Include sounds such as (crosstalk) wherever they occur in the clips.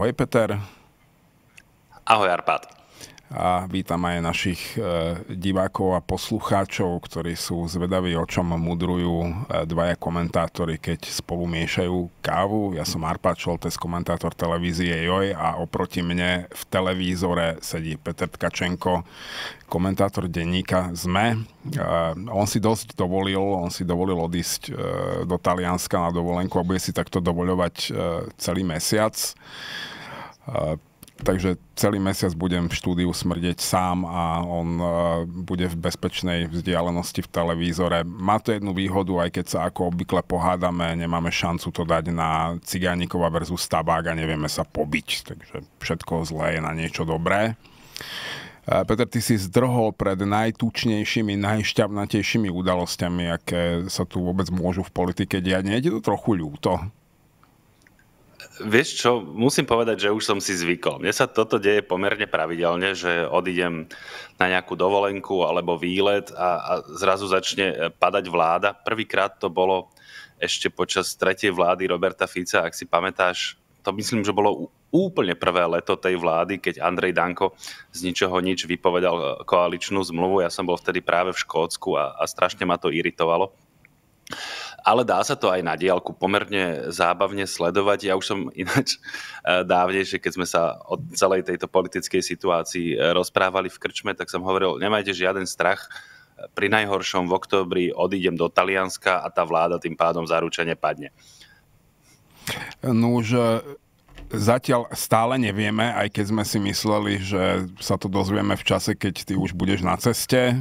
Ahoj Peter. Ahoj Arpád a vítam aj našich e, divákov a poslucháčov, ktorí sú zvedaví, o čom mudrujú e, dvaja komentátori, keď spolu miešajú kávu. Ja som Arpa Čoltes, komentátor televízie JOJ a oproti mne v televízore sedí Peter Tkačenko, komentátor denníka ZME. E, on si dosť dovolil, on si dovolil odísť do Talianska na dovolenku a bude si takto dovoľovať celý mesiac. Takže celý mesiac budem v štúdiu smrdeť sám a on e, bude v bezpečnej vzdialenosti v televízore. Má to jednu výhodu, aj keď sa ako obvykle pohádame, nemáme šancu to dať na Cigánikova versus Tabák a nevieme sa pobiť. Takže všetko zlé je na niečo dobré. E, Peter, ty si zdrhol pred najtučnejšími, najšťavnatejšími udalosťami, aké sa tu vôbec môžu v politike diať. Nie je to trochu ľúto? Vieš čo, musím povedať, že už som si zvykol. Mne sa toto deje pomerne pravidelne, že odídem na nejakú dovolenku alebo výlet a, a zrazu začne e, padať vláda. Prvýkrát to bolo ešte počas tretej vlády Roberta Fica, ak si pamätáš, to myslím, že bolo úplne prvé leto tej vlády, keď Andrej Danko z ničoho nič vypovedal e, koaličnú zmluvu. Ja som bol vtedy práve v Škótsku a, a strašne ma to iritovalo ale dá sa to aj na diálku pomerne zábavne sledovať. Ja už som (laughs) ináč e, dávnejšie, keď sme sa o celej tejto politickej situácii e, rozprávali v krčme, tak som hovoril, nemajte žiaden strach, pri najhoršom v oktobri odídem do Talianska a tá vláda tým pádom zaručene padne. No už e, zatiaľ stále nevieme, aj keď sme si mysleli, že sa to dozvieme v čase, keď ty už budeš na ceste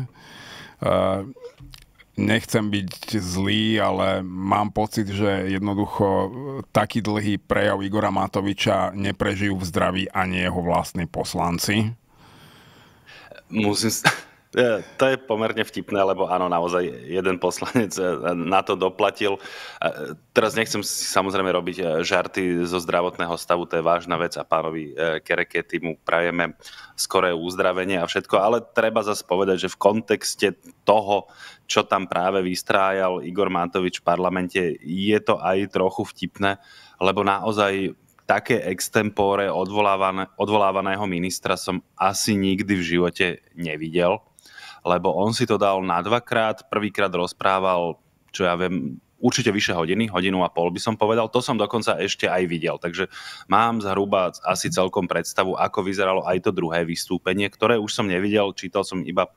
nechcem byť zlý, ale mám pocit, že jednoducho e, taký dlhý prejav Igora Matoviča neprežijú v zdraví ani jeho vlastní poslanci. Musím... (laughs) To je pomerne vtipné, lebo áno, naozaj jeden poslanec e, na to doplatil. E, teraz nechcem si samozrejme robiť žarty zo zdravotného stavu, to je vážna vec a pánovi Kerekety mu prajeme skoré uzdravenie a všetko, ale treba zase povedať, že v kontexte toho, čo tam práve vystrájal Igor Matovič v parlamente, je to aj trochu vtipné, lebo naozaj také extempore odvolávané, odvolávaného ministra som asi nikdy v živote nevidel, lebo on si to dal na dvakrát, prvýkrát rozprával, čo ja viem, určite vyše hodiny, hodinu a pol by som povedal. To som dokonca ešte aj videl. Takže mám zhruba asi celkom predstavu, ako vyzeralo aj to druhé vystúpenie, ktoré už som nevidel, čítal som iba e,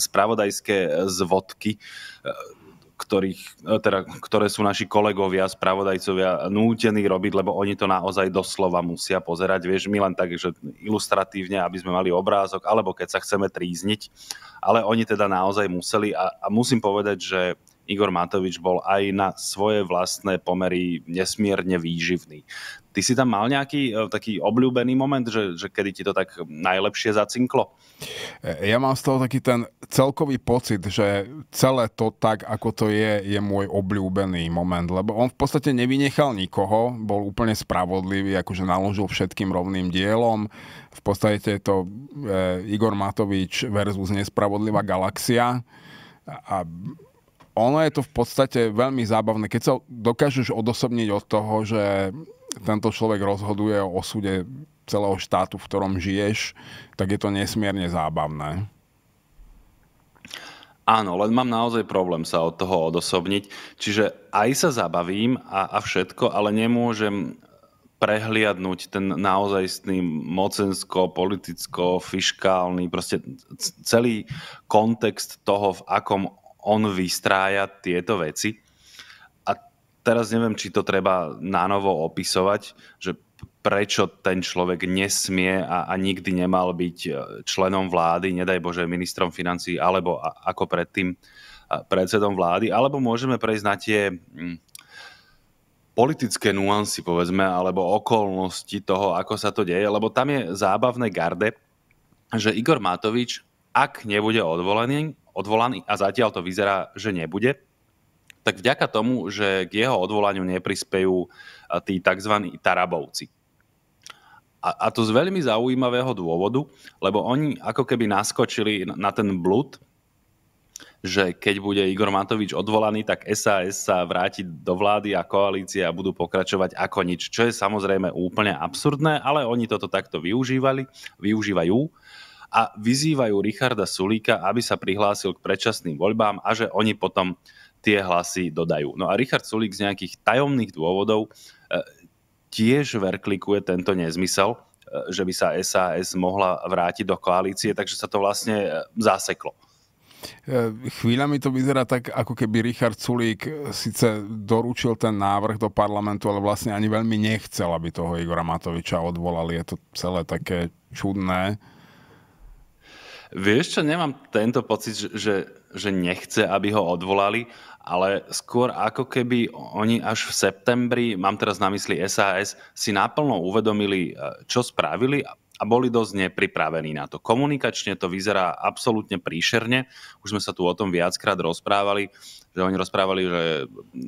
spravodajské e, zvodky e, ktorých, teda, ktoré sú naši kolegovia, spravodajcovia nútení robiť, lebo oni to naozaj doslova musia pozerať. Vieš, my len tak, že ilustratívne, aby sme mali obrázok, alebo keď sa chceme trízniť. Ale oni teda naozaj museli a, a musím povedať, že Igor Matovič bol aj na svoje vlastné pomery nesmierne výživný. Ty si tam mal nejaký e, taký obľúbený moment, že, že kedy ti to tak najlepšie zacinklo? Ja mám z toho taký ten celkový pocit, že celé to tak, ako to je, je môj obľúbený moment, lebo on v podstate nevynechal nikoho, bol úplne spravodlivý, akože naložil všetkým rovným dielom. V podstate je to e, Igor Matovič versus nespravodlivá galaxia a ono je to v podstate veľmi zábavné, keď sa dokážeš odosobniť od toho, že tento človek rozhoduje o osude celého štátu, v ktorom žiješ, tak je to nesmierne zábavné. Áno, len mám naozaj problém sa od toho odosobniť. Čiže aj sa zabavím a, a všetko, ale nemôžem prehliadnúť ten naozajstný mocensko, politicko, fiškálny, proste celý kontext toho, v akom on vystrája tieto veci. A teraz neviem, či to treba nanovo opisovať, že prečo ten človek nesmie a, a nikdy nemal byť e, členom vlády, nedaj Bože, ministrom financií, alebo a, ako predtým e, predsedom vlády, alebo môžeme prejsť na tie mm, politické nuansy, povedzme, alebo okolnosti toho, ako sa to deje, lebo tam je zábavné garde, že Igor Matovič, ak nebude odvolený, odvolaný a zatiaľ to vyzerá, že nebude, tak vďaka tomu, že k jeho odvolaniu neprispejú e, tí tzv. Tarabovci. A, a to z veľmi zaujímavého dôvodu, lebo oni ako keby naskočili na ten blud, že keď bude Igor Matovič odvolaný, tak SAS sa vráti do vlády a koalície a budú pokračovať ako nič, čo je samozrejme úplne absurdné, ale oni toto takto využívali, využívajú a vyzývajú Richarda Sulíka, aby sa prihlásil k predčasným voľbám a že oni potom tie hlasy dodajú. No a Richard Sulík z nejakých tajomných dôvodov e, tiež verklikuje tento nezmysel, e, že by sa SAS mohla vrátiť do koalície, takže sa to vlastne e, zaseklo. Chvíľami to vyzerá tak, ako keby Richard Sulík síce doručil ten návrh do parlamentu, ale vlastne ani veľmi nechcel, aby toho Igora Matoviča odvolali. Je to celé také čudné. Vieš čo, nemám tento pocit, že, že nechce, aby ho odvolali, ale skôr ako keby oni až v septembri, mám teraz na mysli SAS, si naplno uvedomili, eh, čo spravili a a boli dosť nepripravení na to. Komunikačne to vyzerá absolútne príšerne. Už sme sa tu o tom viackrát rozprávali, že oni rozprávali, že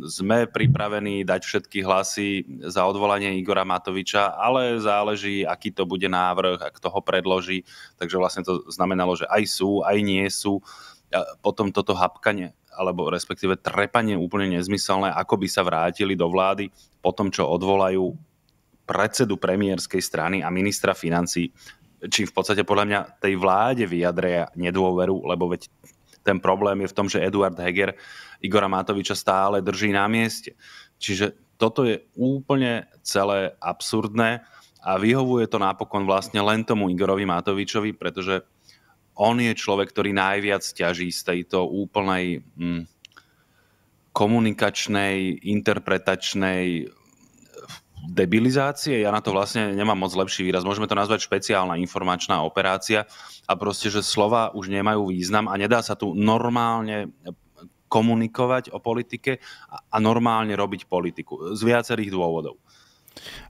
sme pripravení dať všetky hlasy za odvolanie Igora Matoviča, ale záleží, aký to bude návrh a toho ho predloží. Takže vlastne to znamenalo, že aj sú, aj nie sú. A potom toto hapkanie, alebo respektíve trepanie úplne nezmyselné, ako by sa vrátili do vlády po tom, čo odvolajú predsedu premiérskej strany a ministra financí, čím v podstate podľa mňa tej vláde vyjadria nedôveru, lebo veď ten problém je v tom, že Eduard Heger Igora Matoviča stále drží na mieste. Čiže toto je úplne celé absurdné a vyhovuje to napokon vlastne len tomu Igorovi Matovičovi, pretože on je človek, ktorý najviac ťaží z tejto úplnej mm, komunikačnej, interpretačnej debilizácie, ja na to vlastne nemám moc lepší výraz, môžeme to nazvať špeciálna informačná operácia a proste, že slova už nemajú význam a nedá sa tu normálne eh, komunikovať o politike a normálne robiť politiku z viacerých dôvodov.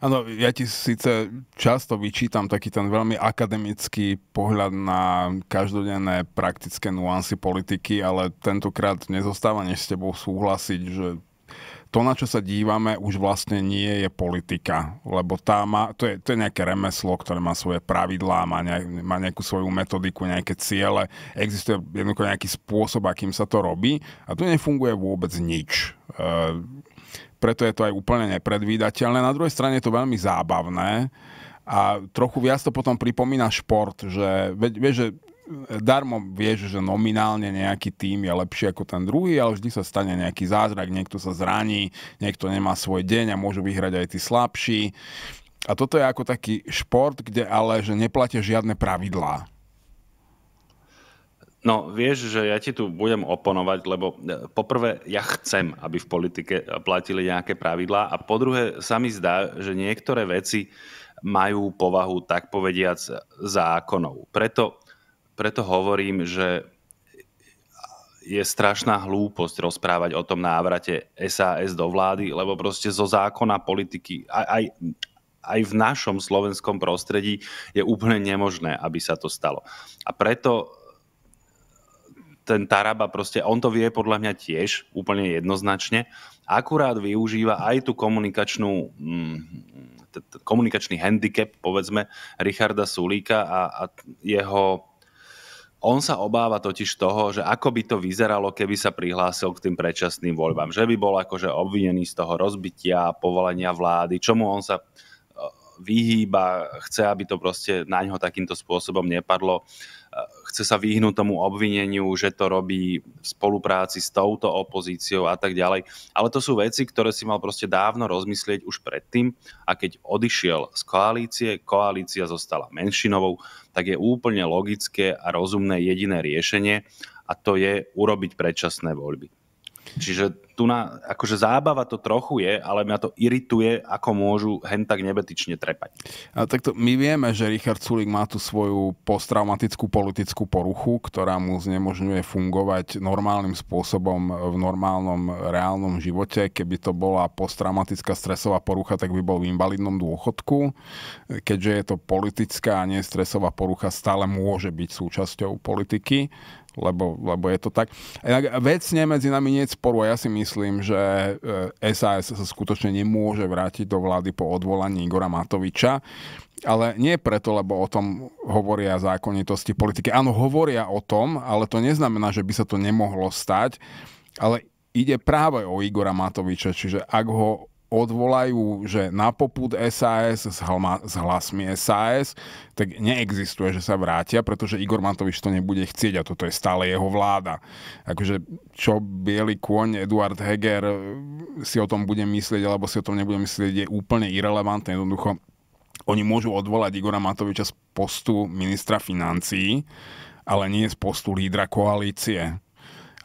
Áno, ja ti síce často vyčítam taký ten veľmi akademický pohľad na každodenné praktické nuancy politiky, ale tentokrát nezostáva než s tebou súhlasiť, že to, na čo sa dívame, už vlastne nie je politika, lebo tá má, to, je, to je nejaké remeslo, ktoré má svoje pravidlá, má, nejak, má nejakú svoju metodiku, nejaké ciele, existuje jednoducho nejaký spôsob, akým sa to robí a tu nefunguje vôbec nič. E, preto je to aj úplne nepredvídateľné. Na druhej strane je to veľmi zábavné, a trochu viac to potom pripomína šport, že vieš, že darmo vieš, že nominálne nejaký tým je lepší ako ten druhý, ale vždy sa stane nejaký zázrak, niekto sa zraní, niekto nemá svoj deň a môžu vyhrať aj tí slabší. A toto je ako taký šport, kde ale že neplatia žiadne pravidlá. No, vieš, že ja ti tu budem oponovať, lebo e, poprvé, ja chcem, aby v politike platili nejaké pravidlá a po druhé, sa mi zdá, že niektoré veci majú povahu, tak povediac, zákonov. Preto preto hovorím, že je strašná hlúposť rozprávať o tom návrate SAS do vlády, lebo proste zo zákona politiky, aj, aj, aj v našom slovenskom prostredí je úplne nemožné, aby sa to stalo. A preto ten Taraba proste, on to vie podľa mňa tiež úplne jednoznačne, akurát využíva aj tú komunikačnú, mm, komunikačný handicap, povedzme, Richarda Sulíka a, a jeho on sa obáva totiž toho, že ako by to vyzeralo, keby sa prihlásil k tým predčasným voľbám. Že by bol akože obvinený z toho rozbitia, povolenia vlády, čomu on sa e, vyhýba, chce, aby to proste na ňo takýmto spôsobom nepadlo. Uh, chce sa vyhnúť tomu obvineniu, že to robí v spolupráci s touto opozíciou a tak ďalej. Ale to sú veci, ktoré si mal proste dávno rozmyslieť už predtým a keď odišiel z koalície, koalícia zostala menšinovou, tak je úplne logické a rozumné jediné riešenie a to je urobiť predčasné voľby. Čiže tu na, akože zábava to trochu je, ale mňa to irituje, ako môžu hen tak nebetične trepať. A takto my vieme, že Richard Sulik má tú svoju posttraumatickú politickú poruchu, ktorá mu znemožňuje fungovať normálnym spôsobom v normálnom reálnom živote. Keby to bola posttraumatická stresová porucha, tak by bol v invalidnom dôchodku. Keďže je to politická a nie stresová porucha, stále môže byť súčasťou politiky lebo, lebo je to tak. Vecne medzi nami nie je sporu a ja si myslím, myslím, že SAS e, sa skutočne nemôže vrátiť do vlády po odvolaní Igora Matoviča. Ale nie preto, lebo o tom hovoria zákonitosti politiky. Áno, hovoria o tom, ale to neznamená, že by sa to nemohlo stať. Ale ide práve o Igora Matoviča, čiže ak ho odvolajú, že na poput SAS s, hlma, s hlasmi SAS, tak neexistuje, že sa vrátia, pretože Igor Matovič to nebude chcieť a toto je stále jeho vláda. Akože čo biely kôň Eduard Heger eh, si o tom bude myslieť, alebo si o tom nebude myslieť, je úplne irrelevantné. Jednoducho, oni môžu odvolať Igora Matoviča z postu ministra financií, ale nie z postu lídra koalície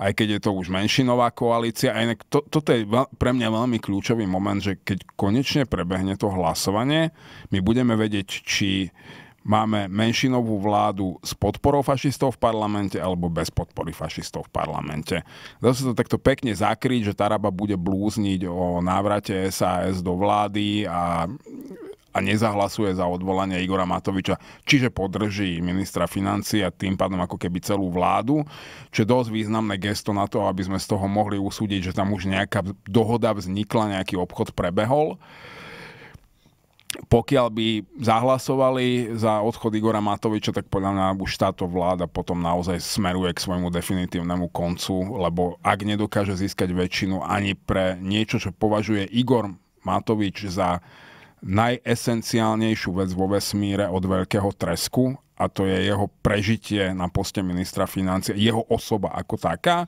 aj keď je to už menšinová koalícia. Aj nek- to, toto je pre mňa veľmi kľúčový moment, že keď konečne prebehne to hlasovanie, my budeme vedieť, či máme menšinovú vládu s podporou fašistov v parlamente alebo bez podpory fašistov v parlamente. Dá sa to takto pekne zakryť, že Taraba bude blúzniť o návrate SAS do vlády a a nezahlasuje za odvolanie Igora Matoviča, čiže podrží ministra financie a tým pádom ako keby celú vládu, čo je dosť významné gesto na to, aby sme z toho mohli usúdiť, že tam už nejaká dohoda vznikla, nejaký obchod prebehol pokiaľ by zahlasovali za odchod Igora Matoviča, tak podľa mňa už táto vláda potom naozaj smeruje k svojmu definitívnemu koncu, lebo ak nedokáže získať väčšinu ani pre niečo, čo považuje Igor Matovič za najesenciálnejšiu vec vo vesmíre od veľkého tresku a to je jeho prežitie na poste ministra financie, jeho osoba ako taká,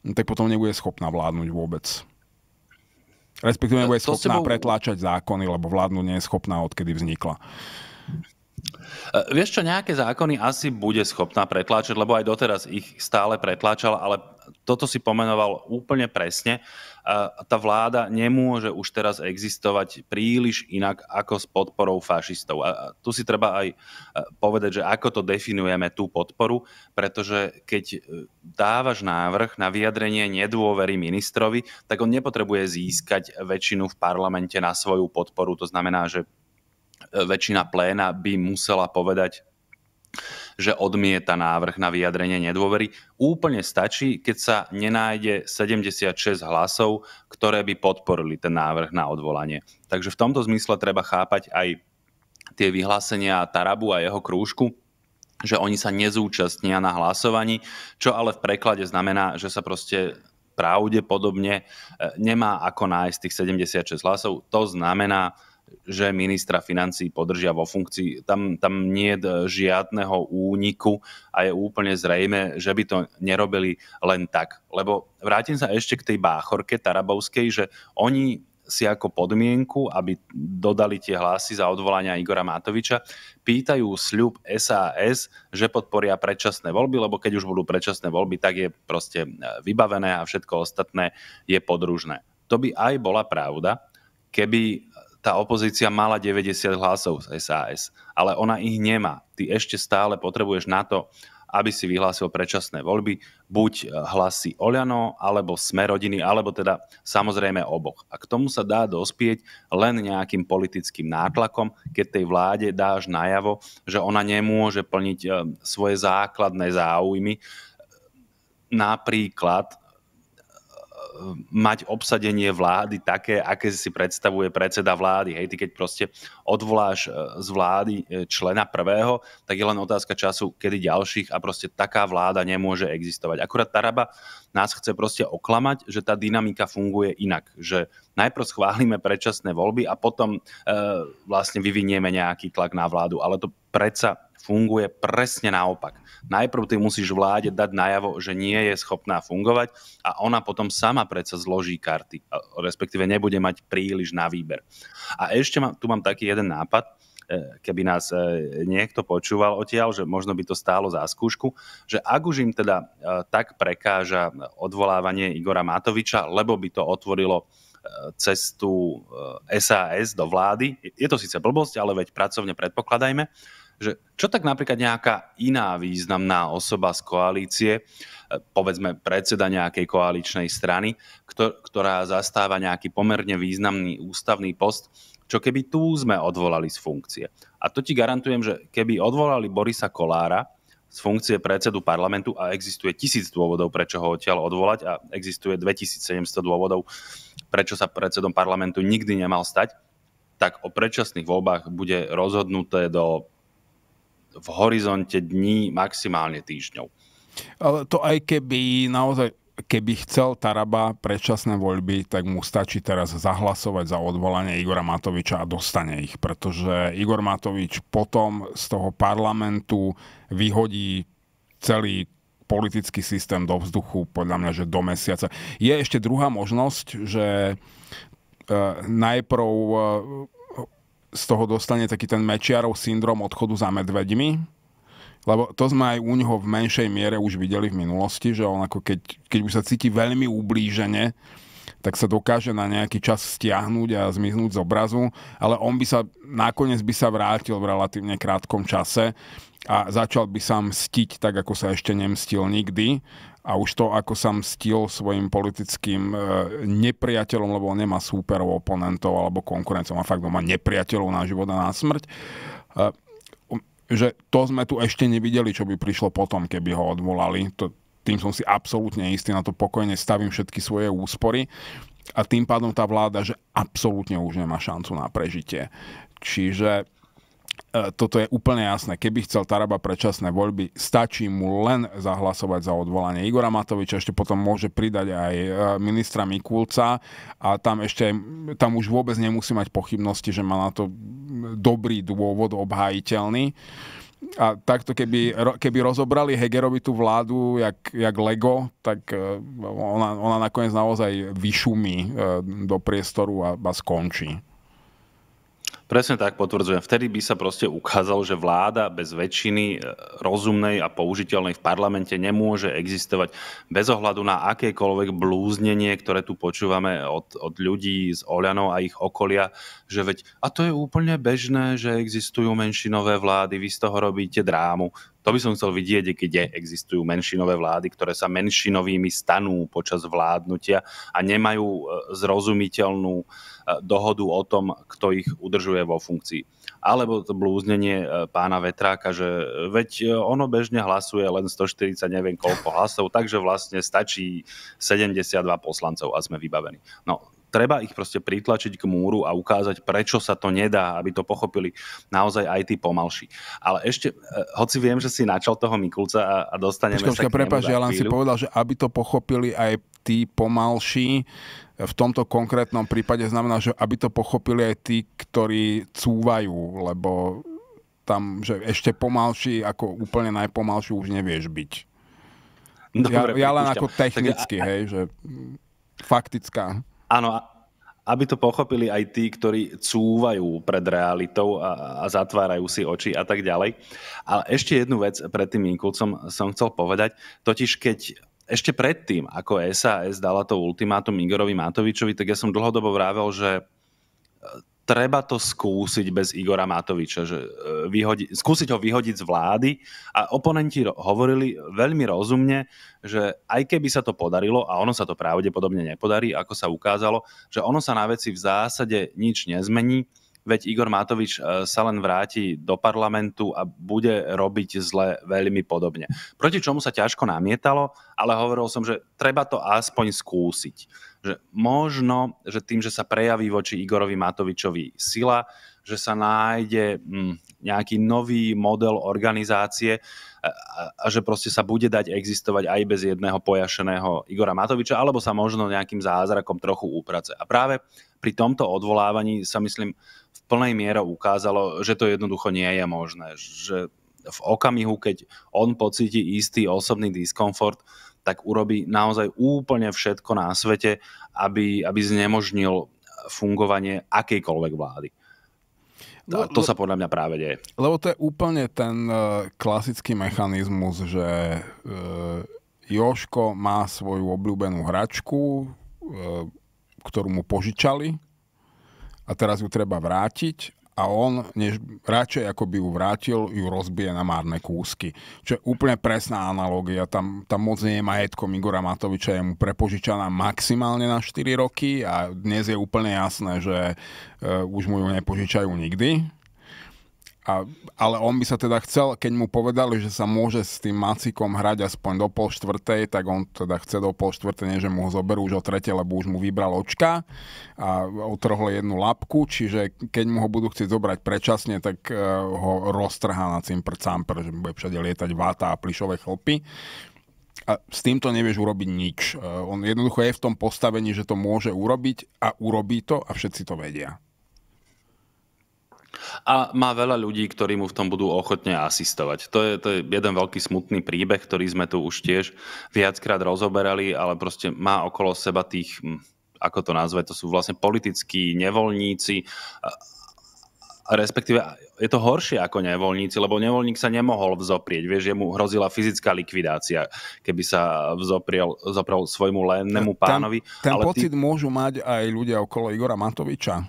no tak potom nebude schopná vládnuť vôbec. Respektíve nebude schopná tebou... pretláčať zákony, lebo vládnu nie je schopná, odkedy vznikla. E, vieš čo, nejaké zákony asi bude schopná pretláčať, lebo aj doteraz ich stále pretláčala, ale toto si pomenoval úplne presne. E, tá vláda nemôže už teraz existovať príliš inak ako s podporou fašistov. A tu si treba aj e, povedať, že ako to definujeme, tú podporu, pretože keď e, dávaš návrh na vyjadrenie nedôvery ministrovi, tak on nepotrebuje získať väčšinu v parlamente na svoju podporu. To znamená, že väčšina pléna by musela povedať že odmieta návrh na vyjadrenie nedôvery. Úplne stačí, keď sa nenájde 76 hlasov, ktoré by podporili ten návrh na odvolanie. Takže v tomto zmysle treba chápať aj tie vyhlásenia Tarabu a jeho krúžku, že oni sa nezúčastnia na hlasovaní, čo ale v preklade znamená, že sa proste pravdepodobne e, nemá ako nájsť tých 76 hlasov. To znamená, že ministra financí podržia vo funkcii. Tam, tam nie je žiadneho úniku a je úplne zrejme, že by to nerobili len tak. Lebo vrátim sa ešte k tej báchorke Tarabovskej, že oni si ako podmienku, aby dodali tie hlasy za odvolania Igora Matoviča, pýtajú sľub SAS, že podporia predčasné voľby, lebo keď už budú predčasné voľby, tak je proste e, vybavené a všetko ostatné je podružné. To by aj bola pravda, keby tá opozícia mala 90 hlasov z SAS, ale ona ich nemá. Ty ešte stále potrebuješ na to, aby si vyhlásil predčasné voľby, buď e, hlasy Oľano, alebo Sme rodiny, alebo teda samozrejme oboch. A k tomu sa dá dospieť len nejakým politickým nátlakom, keď tej vláde dáš najavo, že ona nemôže plniť e, svoje základné záujmy, e, napríklad mať obsadenie vlády také, aké si predstavuje predseda vlády. Hej, ty keď proste odvoláš e, z vlády e, člena prvého, tak je len otázka času, kedy ďalších a proste taká vláda nemôže existovať. Akurát Taraba nás chce proste oklamať, že tá dynamika funguje inak. Že najprv schválime predčasné voľby a potom e, vlastne vyvinieme nejaký tlak na vládu. Ale to predsa funguje presne naopak. Najprv ty musíš vláde dať najavo, že nie je schopná fungovať a ona potom sama predsa zloží karty, respektíve nebude mať príliš na výber. A ešte mám, tu mám taký jeden nápad, e, keby nás e, niekto počúval odtiaľ, že možno by to stálo za skúšku, že ak už im teda e, tak prekáža odvolávanie Igora Matoviča, lebo by to otvorilo cestu SAS do vlády. Je to síce blbosť, ale veď pracovne predpokladajme že čo tak napríklad nejaká iná významná osoba z koalície, e, povedzme predseda nejakej koaličnej strany, ktorá zastáva nejaký pomerne významný ústavný post, čo keby tu sme odvolali z funkcie. A to ti garantujem, že keby odvolali Borisa Kolára z funkcie predsedu parlamentu a existuje tisíc dôvodov, prečo ho odtiaľ odvolať a existuje 2700 dôvodov, prečo sa predsedom parlamentu nikdy nemal stať, tak o predčasných voľbách bude rozhodnuté do v horizonte dní, maximálne týždňov. Ale to aj keby naozaj keby chcel Taraba predčasné voľby, tak mu stačí teraz zahlasovať za odvolanie Igora Matoviča a dostane ich, pretože Igor Matovič potom z toho parlamentu vyhodí celý politický systém do vzduchu, podľa mňa, že do mesiaca. Je ešte druhá možnosť, že e, najprv e, z toho dostane taký ten mečiarov syndrom odchodu za medveďmi, lebo to sme aj u neho v menšej miere už videli v minulosti, že on ako keď, keď už sa cíti veľmi ublížene, tak sa dokáže na nejaký čas stiahnuť a zmiznúť z obrazu, ale on by sa, nakoniec by sa vrátil v relatívne krátkom čase a začal by sa mstiť tak, ako sa ešte nemstil nikdy a už to, ako sa mstil svojim politickým e, nepriateľom, lebo on nemá súperov, oponentov alebo konkurencov, má fakt doma nepriateľov na život a na smrť, e, um, že to sme tu ešte nevideli, čo by prišlo potom, keby ho odvolali. To, tým som si absolútne istý, na to pokojne stavím všetky svoje úspory a tým pádom tá vláda, že absolútne už nemá šancu na prežitie. Čiže E, toto je úplne jasné. Keby chcel Taraba predčasné voľby, stačí mu len zahlasovať za odvolanie Igora Matoviča, ešte potom môže pridať aj e, ministra Mikulca a tam ešte tam už vôbec nemusí mať pochybnosti, že má na to dobrý dôvod obhajiteľný. A takto, keby, keby rozobrali Hegerovi tú vládu jak, jak Lego, tak e, ona, ona nakoniec naozaj vyšumí do priestoru a, a skončí. Presne tak potvrdzujem. Vtedy by sa proste ukázalo, že vláda bez väčšiny e, rozumnej a použiteľnej v parlamente nemôže existovať bez ohľadu na akékoľvek blúznenie, ktoré tu počúvame od, od ľudí z Oľanov a ich okolia, že veď, a to je úplne bežné, že existujú menšinové vlády, vy z toho robíte drámu. To by som chcel vidieť, kde existujú menšinové vlády, ktoré sa menšinovými stanú počas vládnutia a nemajú e, zrozumiteľnú e, dohodu o tom, kto ich udržuje vo funkcii. Alebo to blúznenie e, pána Vetráka, že veď ono bežne hlasuje len 140 neviem koľko hlasov, takže vlastne stačí 72 poslancov a sme vybavení. No, treba ich proste pritlačiť k múru a ukázať, prečo sa to nedá, aby to pochopili naozaj aj tí pomalší. Ale ešte, eh, hoci viem, že si načal toho Mikulca a, a dostaneme Počka, sa k prepáč, ja len si povedal, že aby to pochopili aj tí pomalší, v tomto konkrétnom prípade znamená, že aby to pochopili aj tí, ktorí cúvajú, lebo tam, že ešte pomalší, ako úplne najpomalší už nevieš byť. Dobre, ja, ja len ako technicky, tak, hej, že faktická. Áno, aby to pochopili aj tí, ktorí cúvajú pred realitou a, a zatvárajú si oči a tak ďalej. Ale ešte jednu vec pred tým inkulcom som chcel povedať, totiž keď ešte predtým, ako SAS dala to ultimátum Igorovi Matovičovi, tak ja som dlhodobo vravel, že treba to skúsiť bez Igora Matoviča, že e, vyhodi, skúsiť ho vyhodiť z vlády a oponenti hovorili veľmi rozumne, že aj keby sa to podarilo, a ono sa to pravdepodobne nepodarí, ako sa ukázalo, že ono sa na veci v zásade nič nezmení, veď Igor Matovič e, sa len vráti do parlamentu a bude robiť zle veľmi podobne. Proti čomu sa ťažko namietalo, ale hovoril som, že treba to aspoň skúsiť že možno, že tým, že sa prejaví voči Igorovi Matovičovi sila, že sa nájde mm, nejaký nový model organizácie a že proste sa bude dať existovať aj bez jedného pojašeného Igora Matoviča, alebo sa možno nejakým zázrakom trochu úprace. A práve pri tomto odvolávaní sa myslím v plnej miere ukázalo, že to jednoducho nie je možné, že v okamihu, keď on pocíti istý osobný diskomfort, tak urobí naozaj úplne všetko na svete, aby, aby znemožnil fungovanie akejkoľvek vlády. No, to no sa podľa mňa práve deje. Lebo to je úplne ten e, klasický mechanizmus, že e, Joško má svoju obľúbenú hračku, e, ktorú mu požičali a teraz ju treba vrátiť a on, než radšej ako by ju vrátil, ju rozbije na márne kúsky. Čo je úplne presná analogia. Tam, tam moc nie je majetkom Igora Matoviča, je mu prepožičaná maximálne na 4 roky a dnes je úplne jasné, že uh, už mu ju nepožičajú nikdy a, ale on by sa teda chcel, keď mu povedali, že sa môže s tým macikom hrať aspoň do pol štvrtej, tak on teda chce do pol štvrtej, nie že mu ho zoberú už o trete, lebo už mu vybral očka a otrhol jednu lapku, čiže keď mu ho budú chcieť zobrať predčasne, tak uh, ho roztrhá na cimpr campr, že bude všade lietať váta a plišové chlpy a s týmto nevieš urobiť nič. E, on jednoducho je v tom postavení, že to môže urobiť a urobí to a všetci to vedia a má veľa ľudí, ktorí mu v tom budú ochotne asistovať. To je, to je jeden veľký smutný príbeh, ktorý sme tu už tiež viackrát rozoberali, ale proste má okolo seba tých, hm, ako to nazve, to sú vlastne politickí nevoľníci, respektíve je to horšie ako nevoľníci, lebo nevoľník sa nemohol vzoprieť, vieš, mu hrozila fyzická likvidácia, keby sa vzoprel, vzoprel svojmu lennému pánovi. Ten, ten ale pocit ty... môžu mať aj ľudia okolo Igora Matoviča,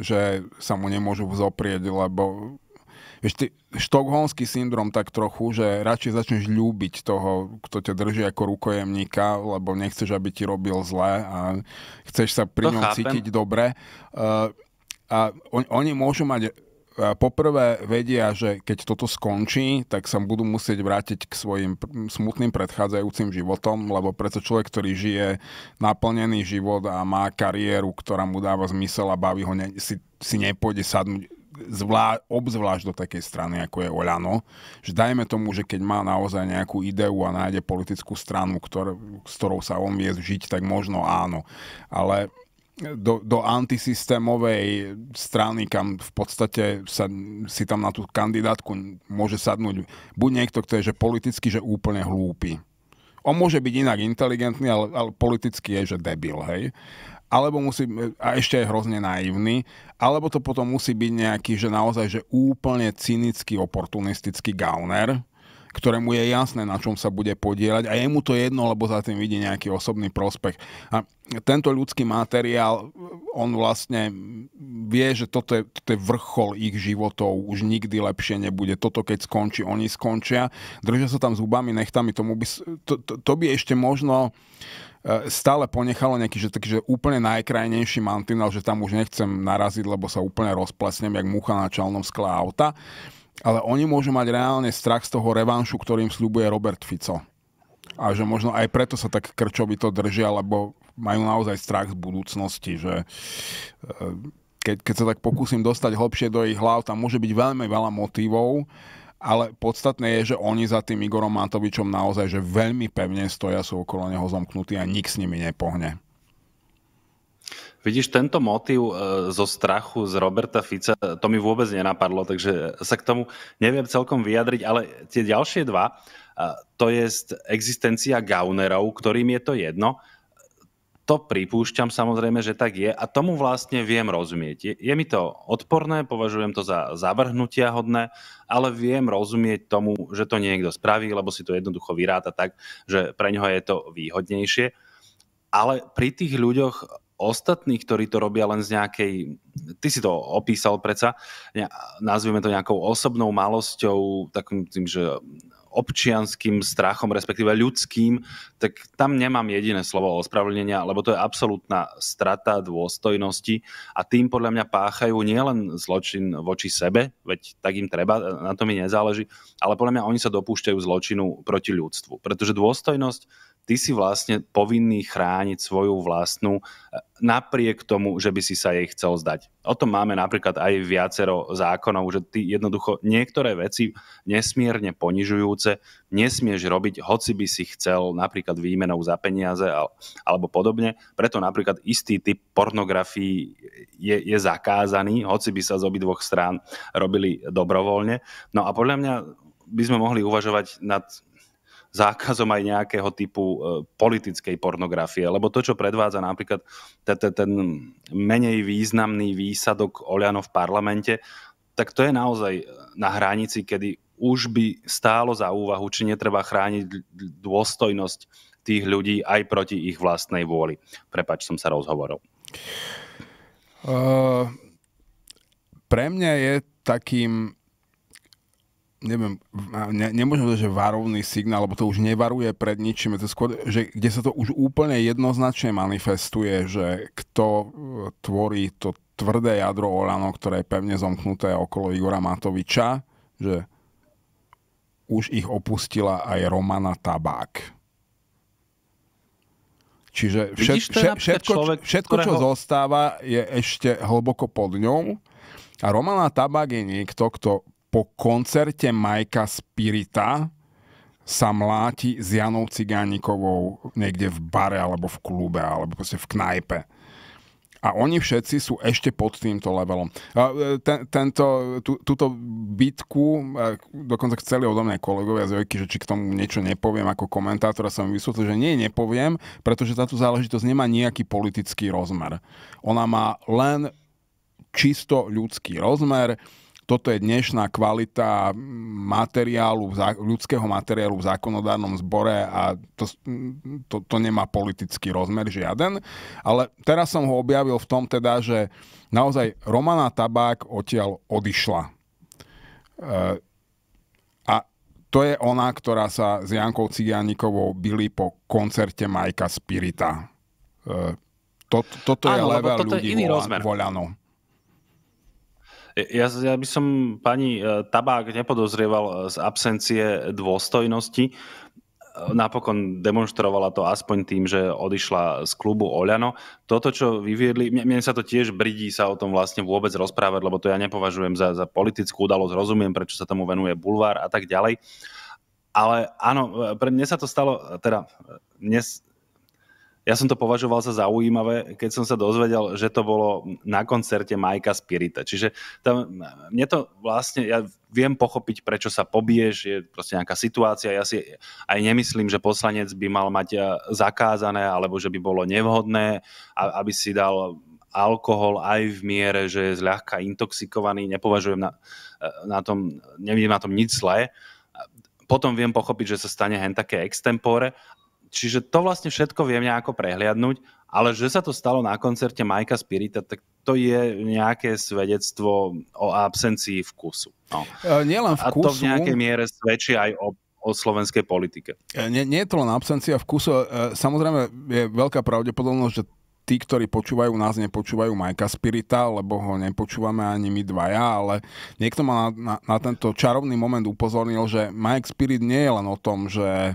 že sa mu nemôžu zoprieť, lebo Vieš, ty, štokholmský syndrom tak trochu, že radšej začneš ľúbiť toho, kto ťa drží ako rukojemníka, lebo nechceš, aby ti robil zle a chceš sa pri to ňom chápem. cítiť dobre. Uh, a on, oni môžu mať poprvé vedia, že keď toto skončí, tak sa budú musieť vrátiť k svojim smutným predchádzajúcim životom, lebo preto človek, ktorý žije naplnený život a má kariéru, ktorá mu dáva zmysel a baví ho, ne, si, si nepôjde sadnúť zvlá, obzvlášť do takej strany, ako je Oľano, že dajme tomu, že keď má naozaj nejakú ideu a nájde politickú stranu, ktor, s ktorou sa on vie žiť, tak možno áno. Ale do, do antisystémovej strany, kam v podstate sa, si tam na tú kandidátku môže sadnúť buď niekto, kto je že politicky že úplne hlúpy. On môže byť inak inteligentný, ale, ale politicky je že debil, hej. Alebo musí, a ešte je hrozne naivný, alebo to potom musí byť nejaký, že naozaj, že úplne cynický, oportunistický gauner, ktorému je jasné, na čom sa bude podielať a jemu to jedno, lebo za tým vidí nejaký osobný prospech. A tento ľudský materiál, on vlastne vie, že toto je, toto je vrchol ich životov, už nikdy lepšie nebude. Toto keď skončí, oni skončia. Držia sa tam zubami, nechtami, tomu by, to, to, to by ešte možno e, stále ponechalo nejaký, že, taký, že úplne najkrajnejší mantinál, že tam už nechcem naraziť, lebo sa úplne rozplesnem, jak mucha na čelnom skle auta ale oni môžu mať reálne strach z toho revanšu, ktorým sľubuje Robert Fico. A že možno aj preto sa tak krčovi to držia, lebo majú naozaj strach z budúcnosti, že e, keď, keď sa tak pokúsim dostať hlbšie do ich hlav, tam môže byť veľmi veľa motívov, ale podstatné je, že oni za tým Igorom Matovičom naozaj že veľmi pevne stoja, sú okolo neho zomknutí a nik s nimi nepohne. Vidíš, tento motív e, zo strachu z Roberta Fica, to mi vôbec nenapadlo, takže sa k tomu neviem celkom vyjadriť, ale tie ďalšie dva, e, to je existencia gaunerov, ktorým je to jedno, to pripúšťam samozrejme, že tak je a tomu vlastne viem rozumieť. Je, je mi to odporné, považujem to za zavrhnutia hodné, ale viem rozumieť tomu, že to niekto spraví, lebo si to jednoducho vyráta tak, že pre neho je to výhodnejšie. Ale pri tých ľuďoch ostatní, ktorí to robia len z nejakej, ty si to opísal predsa, ne, nazvime to nejakou osobnou malosťou, takým tým, že občianským strachom, respektíve ľudským, tak tam nemám jediné slovo ospravedlnenia, lebo to je absolútna strata dôstojnosti a tým podľa mňa páchajú nielen zločin voči sebe, veď tak im treba, na to mi nezáleží, ale podľa mňa oni sa dopúšťajú zločinu proti ľudstvu, pretože dôstojnosť ty si vlastne povinný chrániť svoju vlastnú e, napriek tomu, že by si sa jej chcel zdať. O tom máme napríklad aj viacero zákonov, že ty jednoducho niektoré veci nesmierne ponižujúce nesmieš robiť, hoci by si chcel napríklad výmenou za peniaze alebo podobne. Preto napríklad istý typ pornografii je, je zakázaný, hoci by sa z obidvoch strán robili dobrovoľne. No a podľa mňa by sme mohli uvažovať nad zákazom aj nejakého typu e, politickej pornografie. Lebo to, čo predvádza napríklad ten menej významný výsadok Oliano v parlamente, tak to je naozaj e, na hranici, kedy už by stálo za úvahu, či netreba chrániť dôstojnosť tých ľudí aj proti ich vlastnej vôli. Prepač, som sa rozhovoril. Ehm, pre mňa je takým neviem, ne, nemôžem povedať, že varovný signál, lebo to už nevaruje pred ničím, to skôr, že kde sa to už úplne jednoznačne manifestuje, že kto e, tvorí to tvrdé jadro Olano, ktoré je pevne zomknuté okolo Igora Matoviča, že už ich opustila aj Romana Tabák. Čiže všet, Vidíš, všet, všetko, človek, všetko ktorého... čo zostáva, je ešte hlboko pod ňou. A Romana Tabák je niekto, kto po koncerte Majka Spirita sa mláti s Janou Cigánikovou niekde v bare alebo v klube alebo proste v knajpe. A oni všetci sú ešte pod týmto levelom. E, ten, tento, tú, túto bitku e, dokonca chceli odo mňa kolegovia z Jojky, že či k tomu niečo nepoviem ako komentátora, som vysvetlil, že nie, nepoviem, pretože táto záležitosť nemá nejaký politický rozmer. Ona má len čisto ľudský rozmer toto je dnešná kvalita materiálu, ľudského materiálu v zákonodárnom zbore a to, to, to nemá politický rozmer žiaden. Ale teraz som ho objavil v tom teda, že naozaj Romana Tabák odtiaľ odišla. E, to je ona, ktorá sa s Jankou Cigánikovou byli po koncerte Majka Spirita. E, to, toto Áno, je level toto ľudí je iný voľa, rozmer. voľano. Ja, ja by som pani e, Tabák nepodozrieval e, z absencie dôstojnosti. E, napokon demonstrovala to aspoň tým, že odišla z klubu Oľano. Toto, čo vyviedli, mne, sa to tiež bridí sa o tom vlastne vôbec rozprávať, lebo to ja nepovažujem za, za politickú udalosť, rozumiem, prečo sa tomu venuje bulvár a tak ďalej. Ale áno, pre mňa sa to stalo, teda mne ja som to považoval za zaujímavé, keď som sa dozvedel, že to bolo na koncerte Majka Spirita. Čiže tam, mne to vlastne, ja viem pochopiť, prečo sa pobiješ, je proste nejaká situácia. Ja si aj nemyslím, že poslanec by mal mať e, zakázané, alebo že by bolo nevhodné, aby si dal alkohol aj v miere, že je zľahka intoxikovaný, nepovažujem na, e, na tom, nevidím na tom nič zlé, potom viem pochopiť, že sa stane hen také extempore, Čiže to vlastne všetko viem nejako prehliadnúť, ale že sa to stalo na koncerte Majka Spirita, tak to je nejaké svedectvo o absencii vkusu. No. E, nielen vkusu. A to v nejakej miere svedčí aj o o slovenskej politike. E, nie, nie je to len absencia vkusu. E, samozrejme je veľká pravdepodobnosť, že tí, ktorí počúvajú nás, nepočúvajú Majka Spirita, lebo ho nepočúvame ani my dvaja, ale niekto ma na, na, na tento čarovný moment upozornil, že Mike Spirit nie je len o tom, že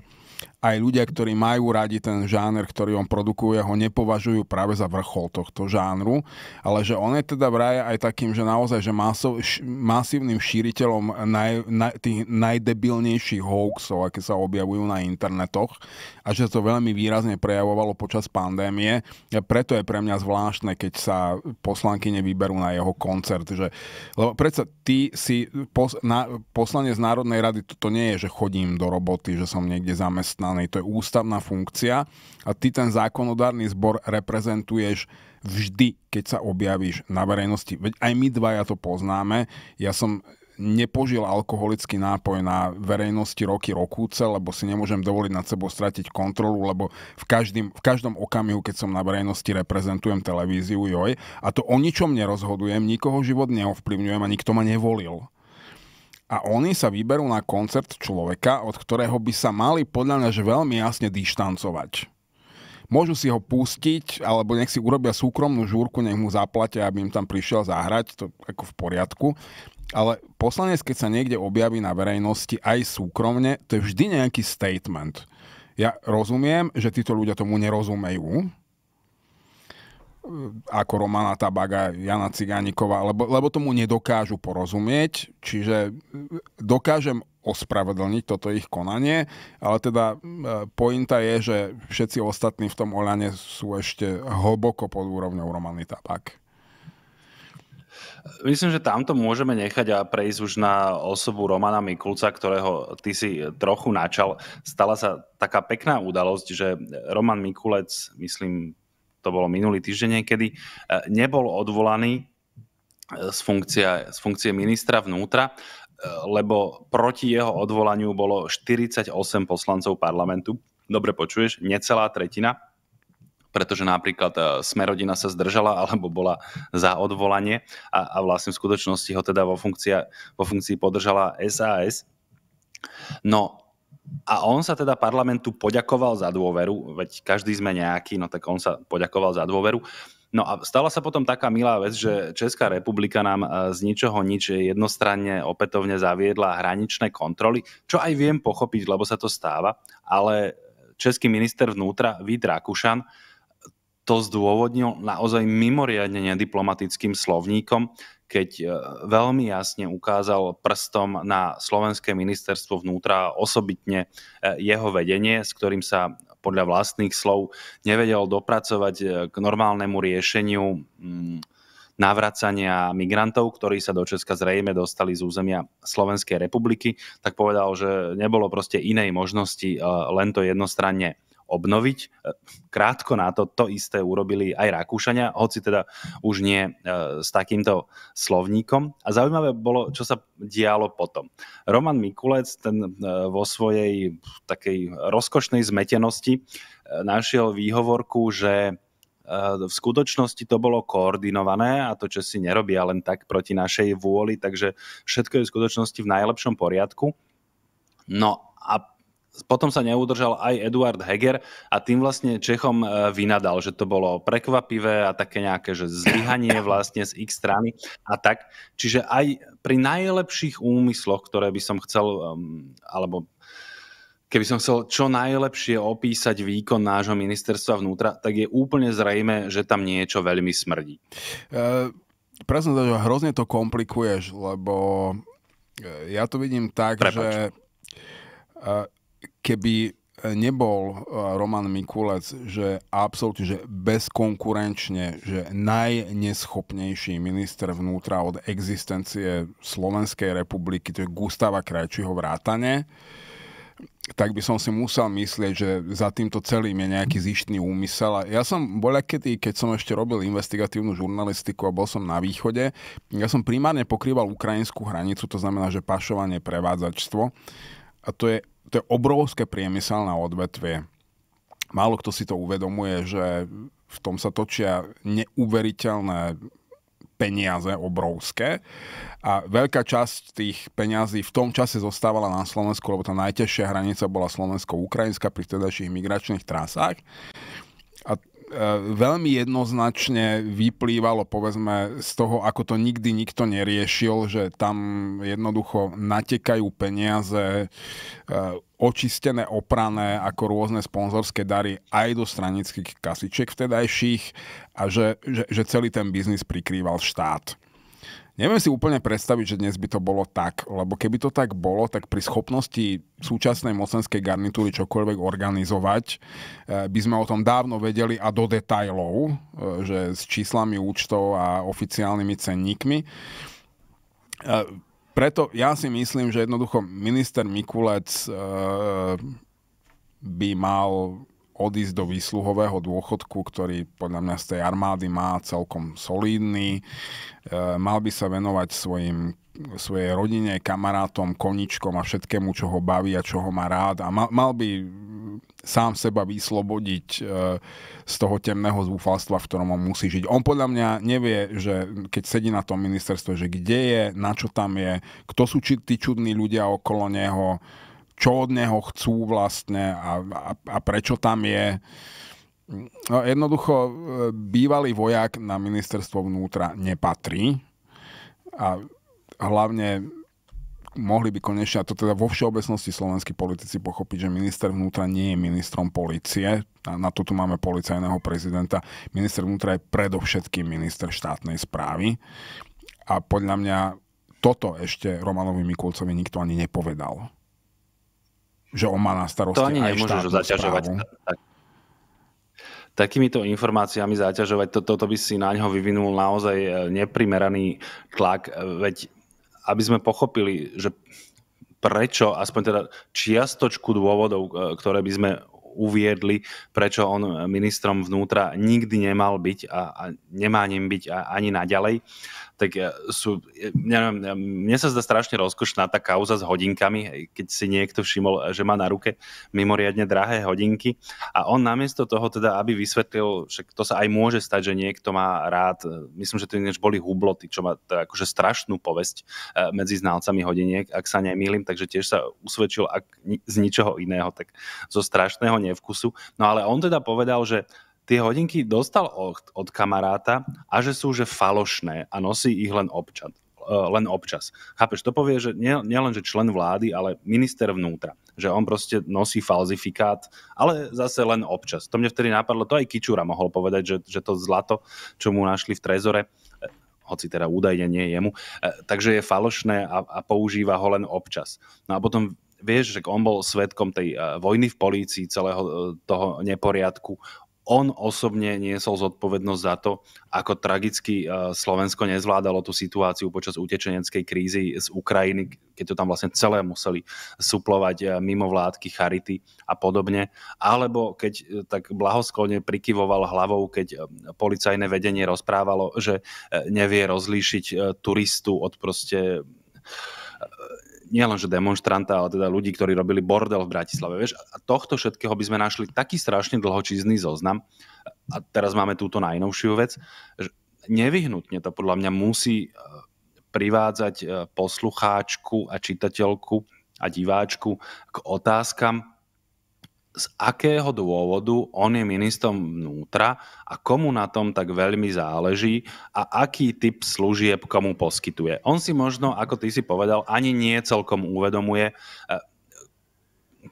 aj ľudia, ktorí majú radi ten žáner, ktorý on produkuje, ho nepovažujú práve za vrchol tohto žánru, ale že on je teda vraj aj takým, že naozaj, že masov, š, masívnym šíriteľom naj, na, tých najdebilnejších hoaxov, aké sa objavujú na internetoch a že to veľmi výrazne prejavovalo počas pandémie. A preto je pre mňa zvláštne, keď sa poslanky nevyberú na jeho koncert. Že, lebo predsa ty si pos, na, poslanec Národnej rady, to, to nie je, že chodím do roboty, že som niekde zamestnaný federálnej, to je ústavná funkcia a ty ten zákonodárny zbor reprezentuješ vždy, keď sa objavíš na verejnosti. Veď aj my dvaja to poznáme. Ja som nepožil alkoholický nápoj na verejnosti roky rokúce, lebo si nemôžem dovoliť nad sebou stratiť kontrolu, lebo v, každým, v každom okamihu, keď som na verejnosti, reprezentujem televíziu, joj, a to o ničom nerozhodujem, nikoho život neovplyvňujem a nikto ma nevolil a oni sa vyberú na koncert človeka, od ktorého by sa mali podľa mňa že veľmi jasne dištancovať. Môžu si ho pustiť, alebo nech si urobia súkromnú žúrku, nech mu zaplatia, aby im tam prišiel zahrať, to ako v poriadku. Ale poslanec, keď sa niekde objaví na verejnosti aj súkromne, to je vždy nejaký statement. Ja rozumiem, že títo ľudia tomu nerozumejú, E, ako Romana Tabaga, Jana Cigánikova, lebo, lebo tomu nedokážu porozumieť, čiže e, dokážem ospravedlniť toto ich konanie, ale teda e, pointa je, že všetci ostatní v tom Oľane sú ešte hlboko pod úrovňou Romany Tabak. Myslím, že tamto môžeme nechať a prejsť už na osobu Romana Mikulca, ktorého ty si trochu načal. Stala sa taká pekná udalosť, že Roman Mikulec, myslím, to bolo minulý týždeň niekedy, e, nebol odvolaný e, z funkcie, z funkcie ministra vnútra, e, lebo proti jeho odvolaniu bolo 48 poslancov parlamentu. Dobre počuješ, necelá tretina, pretože napríklad Smerodina sa zdržala alebo bola za odvolanie a, a vlastne v skutočnosti ho teda vo, funkcia, vo funkcii podržala SAS. No a on sa teda parlamentu poďakoval za dôveru, veď každý sme nejaký, no tak on sa poďakoval za dôveru. No a stala sa potom taká milá vec, že Česká republika nám e, z ničoho nič jednostranne opätovne zaviedla hraničné kontroly, čo aj viem pochopiť, lebo sa to stáva, ale český minister vnútra Vít Rakušan to zdôvodnil naozaj mimoriadne nediplomatickým slovníkom, keď e, veľmi jasne ukázal prstom na slovenské ministerstvo vnútra, osobitne e, jeho vedenie, s ktorým sa podľa vlastných slov nevedel dopracovať e, k normálnemu riešeniu mm, navracania migrantov, ktorí sa do Česka zrejme dostali z územia Slovenskej republiky, tak povedal, že nebolo proste inej možnosti len to jednostranne obnoviť. E, krátko na to to isté urobili aj Rakúšania, hoci teda už nie e, s takýmto slovníkom. A zaujímavé bolo, čo sa dialo potom. Roman Mikulec ten e, vo svojej takej rozkošnej zmetenosti našiel výhovorku, že v skutočnosti to bolo koordinované a to, čo si nerobia len tak proti našej vôli, takže všetko je v skutočnosti v najlepšom poriadku. No a potom sa neudržal aj Eduard Heger a tým vlastne Čechom e, vynadal, že to bolo prekvapivé a také nejaké, že zlyhanie (laughs) vlastne z ich strany a tak. Čiže aj pri najlepších úmysloch, ktoré by som chcel, alebo keby som chcel čo najlepšie opísať výkon nášho ministerstva vnútra, tak je úplne zrejme, že tam niečo veľmi smrdí. Uh, presne to, že hrozne to komplikuješ, lebo e, ja to vidím tak, Prepač. že uh, keby e, nebol e, Roman Mikulec, že absolútne, že bezkonkurenčne, že najneschopnejší minister vnútra od existencie Slovenskej republiky, to je Gustava Krajčího vrátane, tak by som si musel myslieť, že za týmto celým je nejaký zištný úmysel. A ja som bol kedy, keď som ešte robil investigatívnu žurnalistiku a bol som na východe, ja som primárne pokrýval ukrajinskú hranicu, to znamená, že pašovanie, prevádzačstvo. A to je to je obrovské priemyselné odvetvie. Málo kto si to uvedomuje, že v tom sa točia neuveriteľné peniaze obrovské a veľká časť tých peňazí v tom čase zostávala na Slovensku, lebo tá najtežšia hranica bola slovensko-ukrajinská pri vtedajších migračných trasách. E, veľmi jednoznačne vyplývalo povedzme z toho, ako to nikdy nikto neriešil, že tam jednoducho natekajú peniaze e, očistené, oprané ako rôzne sponzorské dary aj do stranických kasičiek vtedajších a že, že, že celý ten biznis prikrýval štát. Neviem si úplne predstaviť, že dnes by to bolo tak, lebo keby to tak bolo, tak pri schopnosti súčasnej mocenskej garnitúry čokoľvek organizovať, eh, by sme o tom dávno vedeli a do detajlov, eh, že s číslami účtov a oficiálnymi cenníkmi. Eh, preto ja si myslím, že jednoducho minister Mikulec by mal odísť do výsluhového dôchodku, ktorý podľa mňa z tej armády má celkom solidný. E, mal by sa venovať svojim svojej rodine, kamarátom, koničkom a všetkému, čo ho baví a čo ho má rád. A mal, mal by sám seba vyslobodiť e, z toho temného zúfalstva, v ktorom on musí žiť. On podľa mňa nevie, že keď sedí na tom ministerstve, že kde je, na čo tam je, kto sú tí čudní ľudia okolo neho, čo od neho chcú vlastne a, a, a prečo tam je. No, jednoducho, e, bývalý vojak na ministerstvo vnútra nepatrí a hlavne mohli by konečne, a to teda vo všeobecnosti slovenskí politici pochopiť, že minister vnútra nie je ministrom policie, a na to tu máme policajného prezidenta, minister vnútra je predovšetkým minister štátnej správy a podľa mňa toto ešte Romanovi Mikulcovi nikto ani nepovedal že on má na starosti to ani aj nemôžeš zaťažovať. Tak, takýmito informáciami zaťažovať, to, toto by si na ňo vyvinul naozaj e, neprimeraný tlak, e, veď aby sme pochopili, že prečo, aspoň teda čiastočku dôvodov, e, ktoré by sme uviedli, prečo on ministrom vnútra nikdy nemal byť a, a nemá ním byť a, ani naďalej, tak sú, ja neviem, mne sa zdá strašne rozkošná tá kauza s hodinkami, keď si niekto všimol, že má na ruke mimoriadne drahé hodinky a on namiesto toho teda, aby vysvetlil, že to sa aj môže stať, že niekto má rád, e, myslím, že to ináč boli hubloty, čo má teda akože strašnú povesť e, medzi znalcami hodiniek, ak sa nemýlim, takže tiež sa usvedčil ak z ničoho iného, tak zo strašného nevkusu. No ale on teda povedal, že tie hodinky dostal od, od kamaráta a že sú že falošné a nosí ich len občan e, len občas. Chápeš, to povie, že nielen, nie, len, že člen vlády, ale minister vnútra. Že on proste nosí falzifikát, ale zase len občas. To mne vtedy napadlo, to aj Kičura mohol povedať, že, že to zlato, čo mu našli v trezore, e, hoci teda údajne nie jemu, e, takže je falošné a, a používa ho len občas. No a potom vieš, že on bol svetkom tej vojny v polícii, celého toho neporiadku on osobne niesol zodpovednosť za to, ako tragicky e, Slovensko nezvládalo tú situáciu počas utečeneckej krízy z Ukrajiny, keď to tam vlastne celé museli suplovať e, mimo vládky, charity a podobne. Alebo keď e, tak blahoskolne prikyvoval hlavou, keď policajné vedenie rozprávalo, že nevie rozlíšiť turistu od proste nielenže demonstranta, ale teda ľudí, ktorí robili bordel v Bratislave. Vieš, a tohto všetkého by sme našli taký strašne dlhočízný zoznam, a teraz máme túto najnovšiu vec, že nevyhnutne to podľa mňa musí e, privádzať e, poslucháčku a čitateľku a diváčku k otázkam, z akého dôvodu on je ministrom vnútra a komu na tom tak veľmi záleží a aký typ služieb komu poskytuje. On si možno, ako ty si povedal, ani nie celkom uvedomuje, e,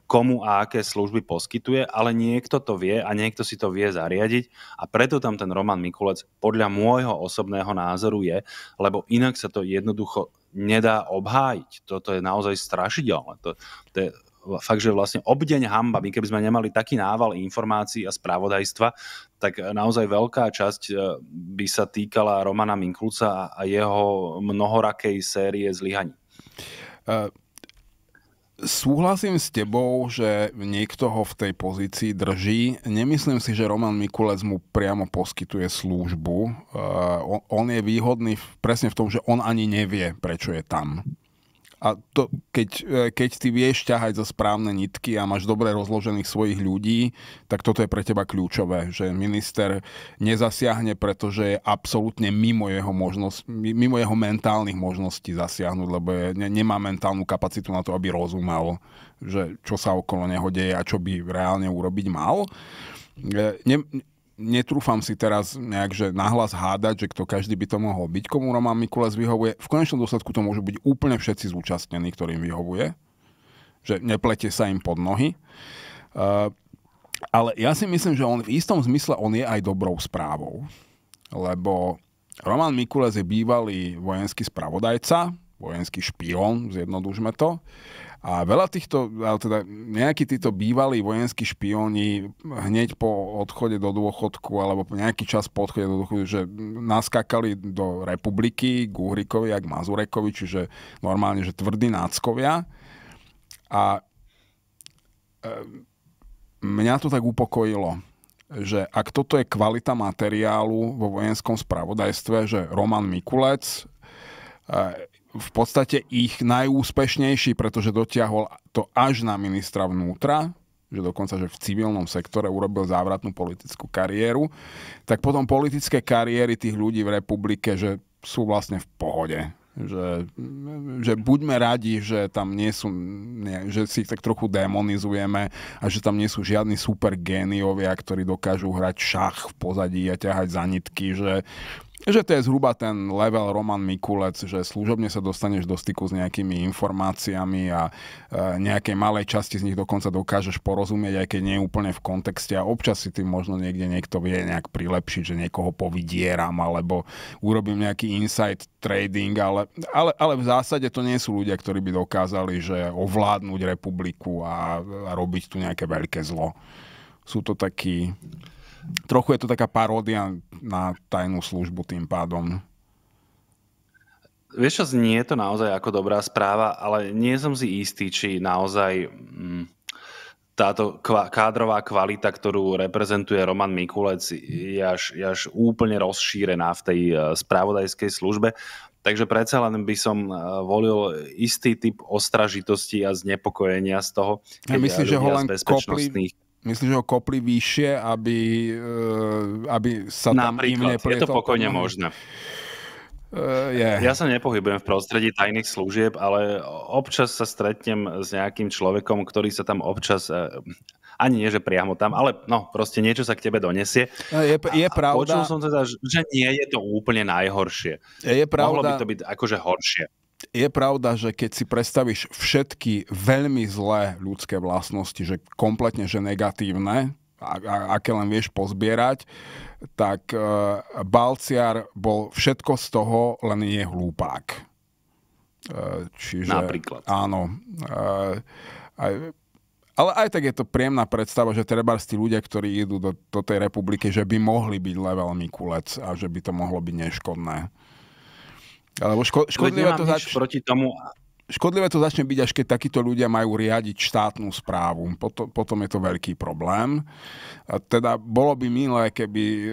komu a aké služby poskytuje, ale niekto to vie a niekto si to vie zariadiť a preto tam ten Roman Mikulec podľa môjho osobného názoru je, lebo inak sa to jednoducho nedá obhájiť. Toto je naozaj strašidelné. To, to je fakt, že vlastne obdeň hamba. My keby sme nemali taký nával informácií a spravodajstva, tak naozaj veľká časť e, by sa týkala Romana Minkluca a jeho mnohorakej série zlyhaní. E, súhlasím s tebou, že niekto ho v tej pozícii drží. Nemyslím si, že Roman Mikulec mu priamo poskytuje službu. E, on, je výhodný presne v tom, že on ani nevie, prečo je tam. A to, keď, e, keď ty vieš ťahať za správne nitky a máš dobre rozložených svojich ľudí, tak toto je pre teba kľúčové, že minister nezasiahne, pretože je absolútne mimo jeho, možnosť, mimo jeho mentálnych možností zasiahnuť, lebo je, ne, nemá mentálnu kapacitu na to, aby rozumel, že čo sa okolo neho deje a čo by reálne urobiť mal. E, ne, netrúfam si teraz nejak, že nahlas hádať, že kto každý by to mohol byť, komu Roman Mikules vyhovuje. V konečnom dôsledku to môžu byť úplne všetci zúčastnení, ktorým vyhovuje. Že neplete sa im pod nohy. Uh, ale ja si myslím, že on v istom zmysle on je aj dobrou správou. Lebo Roman Mikules je bývalý vojenský spravodajca, vojenský špion, zjednodužme to. A veľa týchto, ale teda nejakí títo bývalí vojenskí špióni hneď po odchode do dôchodku alebo po nejaký čas po odchode do dôchodku, že naskakali do republiky k Uhrikovi a k Mazurekovi, čiže normálne, že tvrdí náckovia. A e, mňa to tak upokojilo, že ak toto je kvalita materiálu vo vojenskom spravodajstve, že Roman Mikulec, e, v podstate ich najúspešnejší, pretože dotiahol to až na ministra vnútra, že dokonca že v civilnom sektore urobil závratnú politickú kariéru, tak potom politické kariéry tých ľudí v republike, že sú vlastne v pohode. Že, že buďme radi, že tam nie sú, nie, že si ich tak trochu demonizujeme a že tam nie sú žiadni super géniovia, ktorí dokážu hrať šach v pozadí a ťahať zanitky, že že to je zhruba ten level Roman Mikulec, že služobne sa dostaneš do styku s nejakými informáciami a e, nejakej malej časti z nich dokonca dokážeš porozumieť, aj keď nie je úplne v kontexte a občas si tým možno niekde niekto vie nejak prilepšiť, že niekoho povidieram alebo urobím nejaký insight trading, ale, ale, ale v zásade to nie sú ľudia, ktorí by dokázali že ovládnuť republiku a, a robiť tu nejaké veľké zlo. Sú to takí Trochu je to taká paródia na tajnú službu tým pádom. Vieš čo, je to naozaj ako dobrá správa, ale nie som si istý, či naozaj mm, táto kva- kádrová kvalita, ktorú reprezentuje Roman Mikulec, je až, je až úplne rozšírená v tej e, spravodajskej službe. Takže predsa len by som e, volil istý typ ostražitosti a znepokojenia z toho. Ja myslím, že ho len kopli Myslím, že ho kopli vyššie, aby, eh, aby sa tam Napríklad, im neprietol. Je to pokojne možné. Uh, eh, yeah. Ja sa nepohybujem v prostredí tajných služieb, ale občas sa stretnem s nejakým človekom, ktorý sa tam občas, eh, ani nie že priamo tam, ale no proste niečo sa k tebe donesie. Je, je a, pravda. A počul som teda, že nie je to úplne najhoršie. Je, je pravda. Mohlo by to byť akože horšie je pravda, že keď si predstavíš všetky veľmi zlé ľudské vlastnosti, že kompletne, že negatívne, a, a, aké len vieš pozbierať, tak e, Balciar bol všetko z toho, len je hlúpák. E, čiže, Napríklad. Áno. E, aj, ale aj tak je to príjemná predstava, že treba tí ľudia, ktorí idú do, do tej republiky, že by mohli byť level Mikulec a že by to mohlo byť neškodné. Alebo ško- škodlivé, to zač- proti tomu... škodlivé to začne byť, až keď takíto ľudia majú riadiť štátnu správu. Potom, potom je to veľký problém. A teda bolo by milé, keby e,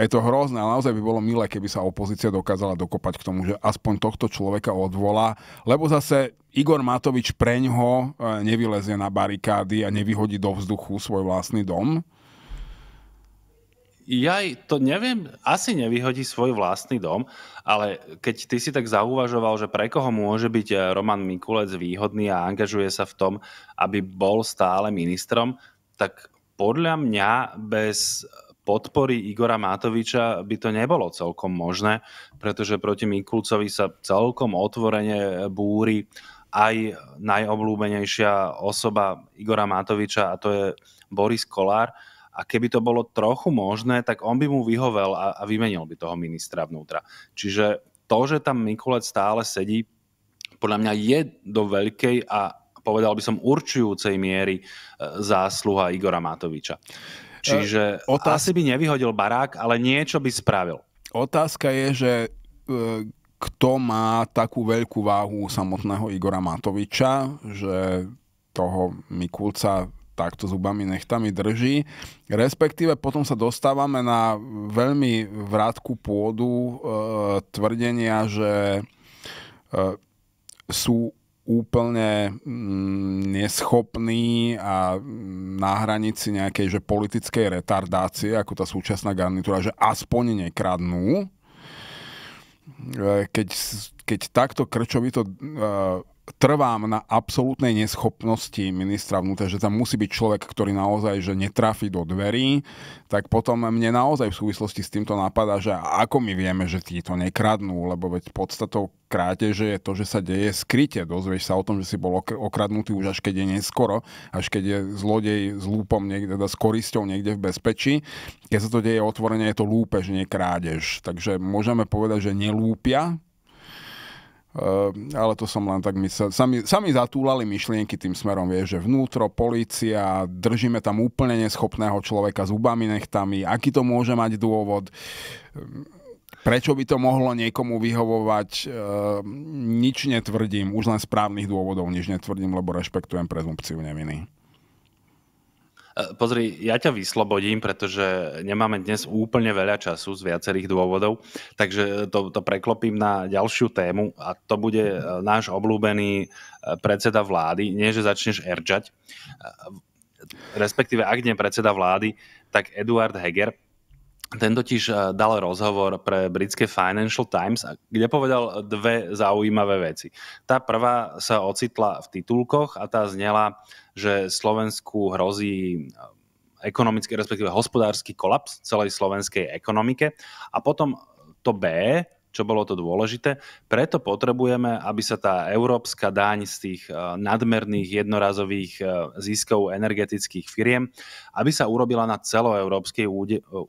je to hrozné, ale naozaj by bolo milé, keby sa opozícia dokázala dokopať k tomu, že aspoň tohto človeka odvolá, lebo zase Igor Matovič preňho e, nevylezie na barikády a nevyhodí do vzduchu svoj vlastný dom ja to neviem, asi nevyhodí svoj vlastný dom, ale keď ty si tak zauvažoval, že pre koho môže byť eh, Roman Mikulec výhodný a angažuje sa v tom, aby bol stále ministrom, tak podľa mňa bez podpory Igora Matoviča by to nebolo celkom možné, pretože proti Mikulcovi sa celkom otvorene búri aj najobľúbenejšia osoba Igora Matoviča a to je Boris Kolár. A keby to bolo trochu možné, tak on by mu vyhovel a, a vymenil by toho ministra vnútra. Čiže to, že tam Mikulec stále sedí, podľa mňa je do veľkej a povedal by som určujúcej miery e, zásluha Igora Matoviča. Čiže e, otázka... asi by nevyhodil barák, ale niečo by spravil. Otázka je, že e kto má takú veľkú váhu samotného Igora Matoviča, že toho Mikulca takto zubami nechtami drží. Respektíve potom sa dostávame na veľmi vrátku pôdu e, tvrdenia, že e, sú úplne mm, neschopní a na hranici nejakej že politickej retardácie, ako tá súčasná garnitúra, že aspoň nekradnú. E, keď, keď takto krčovito e, trvám na absolútnej neschopnosti ministra vnútra, že tam musí byť človek, ktorý naozaj že netrafi do dverí, tak potom mne naozaj v súvislosti s týmto napadá, že ako my vieme, že to nekradnú, lebo veď podstatou krádeže je to, že sa deje skryte. Dozvieš sa o tom, že si bol okradnutý už až keď je neskoro, až keď je zlodej s lúpom niekde, teda s korisťou niekde v bezpečí. Keď sa to deje otvorene, je to lúpež, nie krádež. Takže môžeme povedať, že nelúpia, Ehm, ale to som len tak myslel. Sami, sami zatúlali myšlienky tým smerom, vieš, že vnútro, policia, držíme tam úplne neschopného človeka s úbami nechtami, aký to môže mať dôvod, ehm, prečo by to mohlo niekomu vyhovovať, ehm, nič netvrdím, už len správnych dôvodov nič netvrdím, lebo rešpektujem prezumpciu neviny. E, pozri, ja ťa vyslobodím, pretože nemáme dnes úplne veľa času z viacerých dôvodov, takže to, to preklopím na ďalšiu tému a to bude e, náš obľúbený e, predseda vlády. Nie, že začneš erčať, respektíve ak nie predseda vlády, tak Eduard Heger, ten totiž eh, dal rozhovor pre britské Financial Times, kde povedal dve zaujímavé veci. Tá prvá sa ocitla v titulkoch a tá znela, že Slovensku hrozí eh, ekonomický, respektíve hospodársky kolaps celej slovenskej ekonomike. A potom to B čo bolo to dôležité. Preto potrebujeme, aby sa tá európska daň z tých e, nadmerných jednorazových e, získov energetických firiem, aby sa urobila na celoeurópskej e,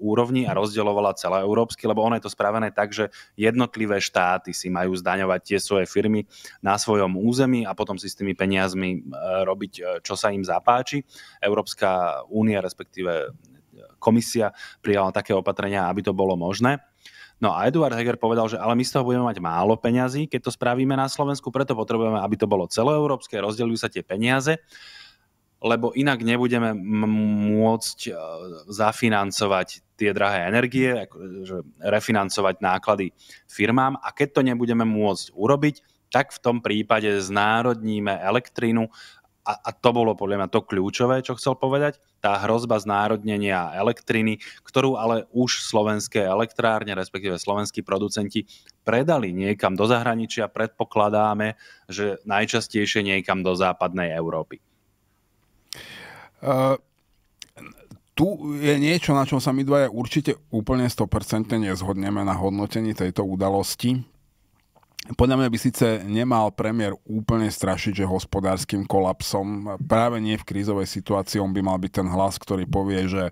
úrovni a rozdeľovala celoeurópsky, lebo ono je to spravené tak, že jednotlivé štáty si majú zdaňovať tie svoje firmy na svojom území a potom si s tými peniazmi robiť, čo sa im zapáči. Európska únia, respektíve komisia prijala také opatrenia, aby to bolo možné. No a Eduard Heger povedal, že ale my z toho budeme mať málo peňazí, keď to spravíme na Slovensku, preto potrebujeme, aby to bolo celoeurópske, rozdeľujú sa tie peniaze, lebo inak nebudeme môcť e, zafinancovať tie drahé energie, refinancovať náklady firmám a keď to nebudeme môcť urobiť, tak v tom prípade znárodníme elektrínu a, a to bolo podľa mňa to kľúčové, čo chcel povedať, tá hrozba znárodnenia elektriny, ktorú ale už slovenské elektrárne, respektíve slovenskí producenti predali niekam do zahraničia, predpokladáme, že najčastejšie niekam do západnej Európy. Uh tu je niečo, na čom sa my dvaja určite úplne 100% nezhodneme na hodnotení tejto udalosti. Podľa mňa by síce nemal premiér úplne strašiť, že hospodárskym kolapsom, práve nie v krízovej situácii, on by mal byť ten hlas, ktorý povie, že e,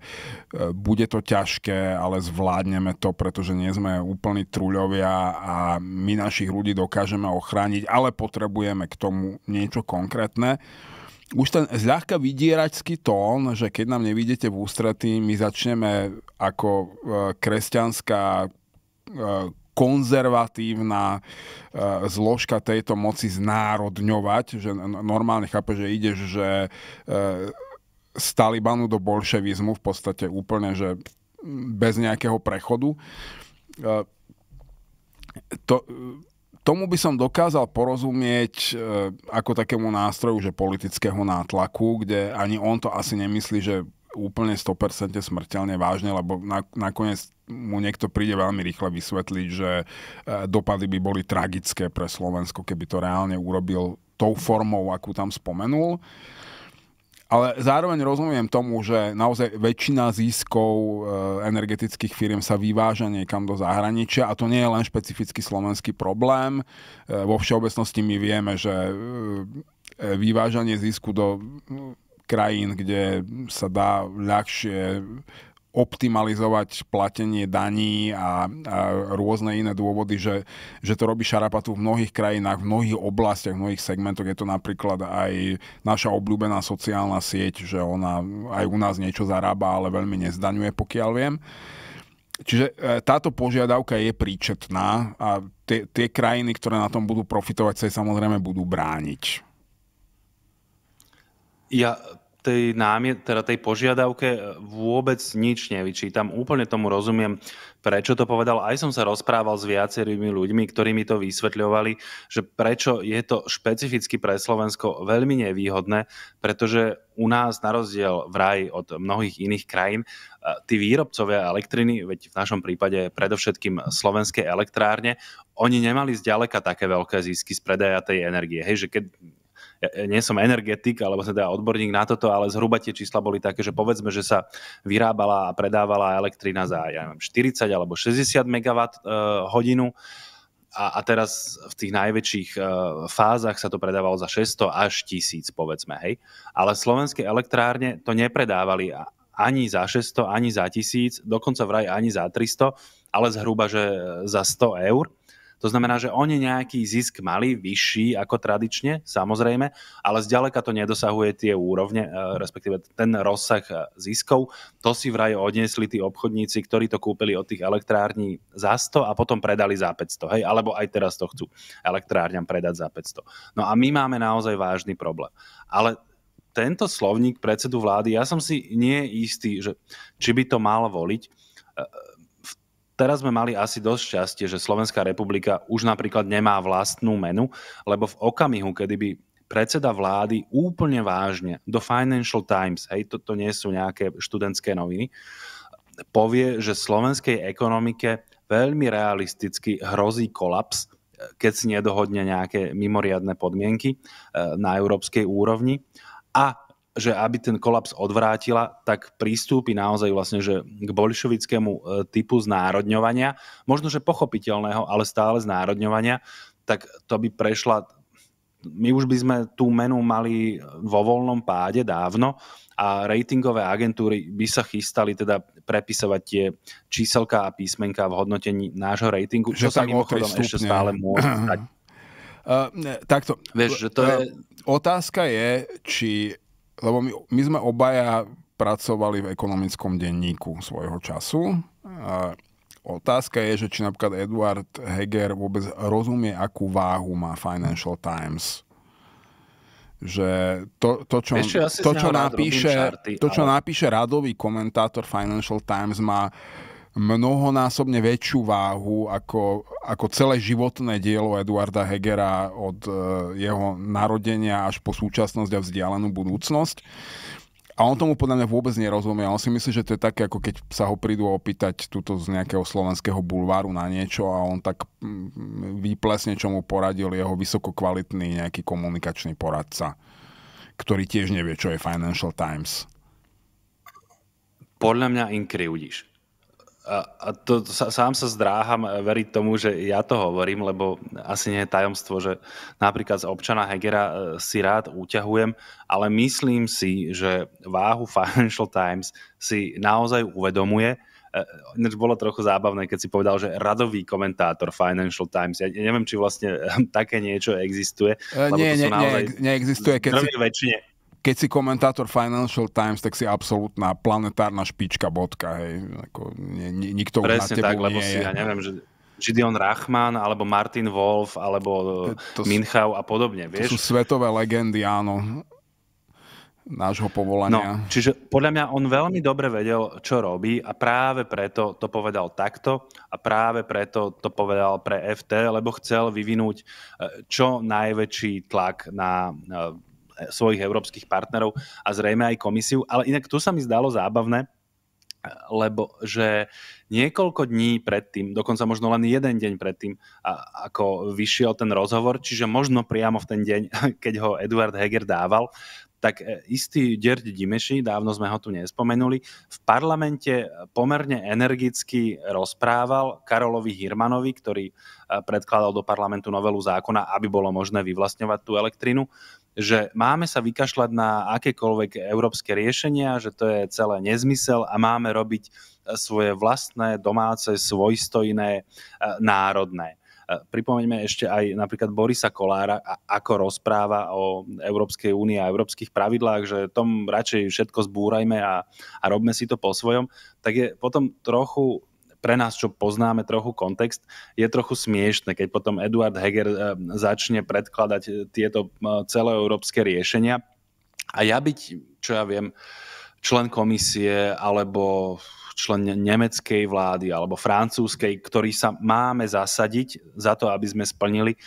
bude to ťažké, ale zvládneme to, pretože nie sme úplní truľovia a my našich ľudí dokážeme ochrániť, ale potrebujeme k tomu niečo konkrétne už ten zľahka vydieračský tón, že keď nám nevidíte v ústretí, my začneme ako e, kresťanská e, konzervatívna e, zložka tejto moci znárodňovať, že normálne chápe, že ideš, že e, z Talibanu do bolševizmu v podstate úplne, že bez nejakého prechodu. E, to, tomu by som dokázal porozumieť ako takému nástroju, že politického nátlaku, kde ani on to asi nemyslí, že úplne 100% smrteľne vážne, lebo na, nakoniec mu niekto príde veľmi rýchle vysvetliť, že e, dopady by boli tragické pre Slovensko, keby to reálne urobil tou formou, akú tam spomenul. Ale zároveň rozumiem tomu, že naozaj väčšina ziskov e, energetických firiem sa vyváža niekam do zahraničia a to nie je len špecificky slovenský problém. E, vo všeobecnosti my vieme, že vyvážanie zisku do krajín, kde sa dá ľahšie optimalizovať platenie daní a, a rôzne iné dôvody, že, že to robí šarapatu v mnohých krajinách, v mnohých oblastiach, v mnohých segmentoch. Je to napríklad aj naša obľúbená sociálna sieť, že ona aj u nás niečo zarába, ale veľmi nezdaňuje, pokiaľ viem. Čiže e, táto požiadavka je príčetná a tie, tie krajiny, ktoré na tom budú profitovať, sa samozrejme budú brániť. Ja tej, námie, teda tej požiadavke eh, vôbec nič nevyčítam. Úplne tomu rozumiem, prečo to povedal. Aj som sa rozprával s viacerými ľuďmi, ktorí mi to vysvetľovali, že prečo je to špecificky pre Slovensko veľmi nevýhodné, pretože u nás na rozdiel vraj od mnohých iných krajín, eh, tí výrobcovia elektriny, veď v našom prípade predovšetkým slovenské elektrárne, oni nemali zďaleka také veľké zisky z predaja tej energie. Hej, že keď ja nie som energetik alebo teda odborník na toto, ale zhruba tie čísla boli také, že povedzme, že sa vyrábala a predávala elektrina za ja neviem, 40 alebo 60 MW e, hodinu a, a teraz v tých najväčších e, fázach sa to predávalo za 600 až 1000, povedzme, hej. Ale slovenské elektrárne to nepredávali ani za 600, ani za 1000, dokonca vraj ani za 300, ale zhruba, že e, za 100 eur. To znamená, že oni nejaký zisk mali vyšší ako tradične, samozrejme, ale zďaleka to nedosahuje tie úrovne, e, respektíve ten rozsah e, ziskov. To si vraj odniesli tí obchodníci, ktorí to kúpili od tých elektrární za 100 a potom predali za 500, hej, alebo aj teraz to chcú elektrárňam predať za 500. No a my máme naozaj vážny problém. Ale tento slovník predsedu vlády, ja som si nie istý, že či by to mal voliť e, Teraz sme mali asi dosť šťastie, že Slovenská republika už napríklad nemá vlastnú menu, lebo v okamihu, kedy by predseda vlády úplne vážne do Financial Times, hej, toto nie sú nejaké študentské noviny, povie, že slovenskej ekonomike veľmi realisticky hrozí kolaps, keď si nedohodne nejaké mimoriadne podmienky eh, na európskej úrovni a že aby ten kolaps odvrátila, tak prístupí naozaj vlastne že k bolšovickému e, typu znárodňovania, možno že pochopiteľného, ale stále znárodňovania, tak to by prešla my už by sme tú menu mali vo voľnom páde dávno a ratingové agentúry by sa chystali teda prepisovať tie číselka a písmenka v hodnotení nášho ratingu, že čo sa mimochodom ešte stále môže (clears throat) stať. Uh, takto. Vieš, že to ehm, je... Otázka je, či lebo my, my sme obaja pracovali v ekonomickom denníku svojho času. A otázka je, že či napríklad Eduard Heger vôbec rozumie, akú váhu má Financial Times že to, to, čo, Ešte, ja to, čo napíše, to, čo ale... napíše radový komentátor Financial Times má mnohonásobne väčšiu váhu ako, ako celé životné dielo Eduarda Hegera od e, jeho narodenia až po súčasnosť a vzdialenú budúcnosť. A on tomu podľa mňa vôbec nerozumie. On si myslí, že to je také, ako keď sa ho prídu opýtať túto z nejakého slovenského bulváru na niečo a on tak mm, výplesne čo mu poradil jeho vysokokvalitný nejaký komunikačný poradca, ktorý tiež nevie, čo je Financial Times. Podľa mňa im krivdíš a to, to, sám sa zdráham eh, veriť tomu, že ja to hovorím, lebo asi nie je tajomstvo, že napríklad z občana Hegera eh, si rád úťahujem, ale myslím si, že váhu Financial Times si naozaj uvedomuje. Eh, ináč bolo trochu zábavné, keď si povedal, že radový komentátor Financial Times. Ja neviem, či vlastne (laughs) také niečo existuje. Nie, nie, naozaj nie, neexistuje. Keď si... väčšine keď si komentátor Financial Times, tak si absolútna planetárna špička bodka, hej. Ako, nie, nie, nikto Presne už na tak, lebo nie si, je. ja neviem, že Gideon Rachman, alebo Martin Wolf, alebo e, to, to Minchau a podobne, vieš? To sú svetové legendy, áno nášho povolania. No, čiže podľa mňa on veľmi dobre vedel, čo robí a práve preto to povedal takto a práve preto to povedal pre FT, lebo chcel vyvinúť e, čo najväčší tlak na e, svojich európskych partnerov a zrejme aj komisiu. Ale inak tu sa mi zdalo zábavné, lebo že niekoľko dní predtým, dokonca možno len jeden deň predtým, a, ako vyšiel ten rozhovor, čiže možno priamo v ten deň, (laughs) keď ho Eduard Heger dával, tak e, istý Derdi Dimeši, dávno sme ho tu nespomenuli, v parlamente pomerne energicky rozprával Karolovi Hirmanovi, ktorý e, predkladal do parlamentu novelu zákona, aby bolo možné vyvlastňovať tú elektrinu že máme sa vykašľať na akékoľvek európske riešenia, že to je celé nezmysel a máme robiť e, svoje vlastné, domáce, svojstojné, e, národné. E, pripomeňme ešte aj napríklad Borisa Kolára, ako rozpráva o Európskej únii a európskych pravidlách, že tom radšej všetko zbúrajme a, a robme si to po svojom, tak je potom trochu pre nás, čo poznáme trochu kontext, je trochu smiešne, keď potom Eduard Heger eh, začne predkladať eh, tieto eh, celoeurópske riešenia. A ja byť, čo ja viem, člen komisie alebo člen nemeckej vlády alebo francúzskej, ktorý sa máme zasadiť za to, aby sme splnili e,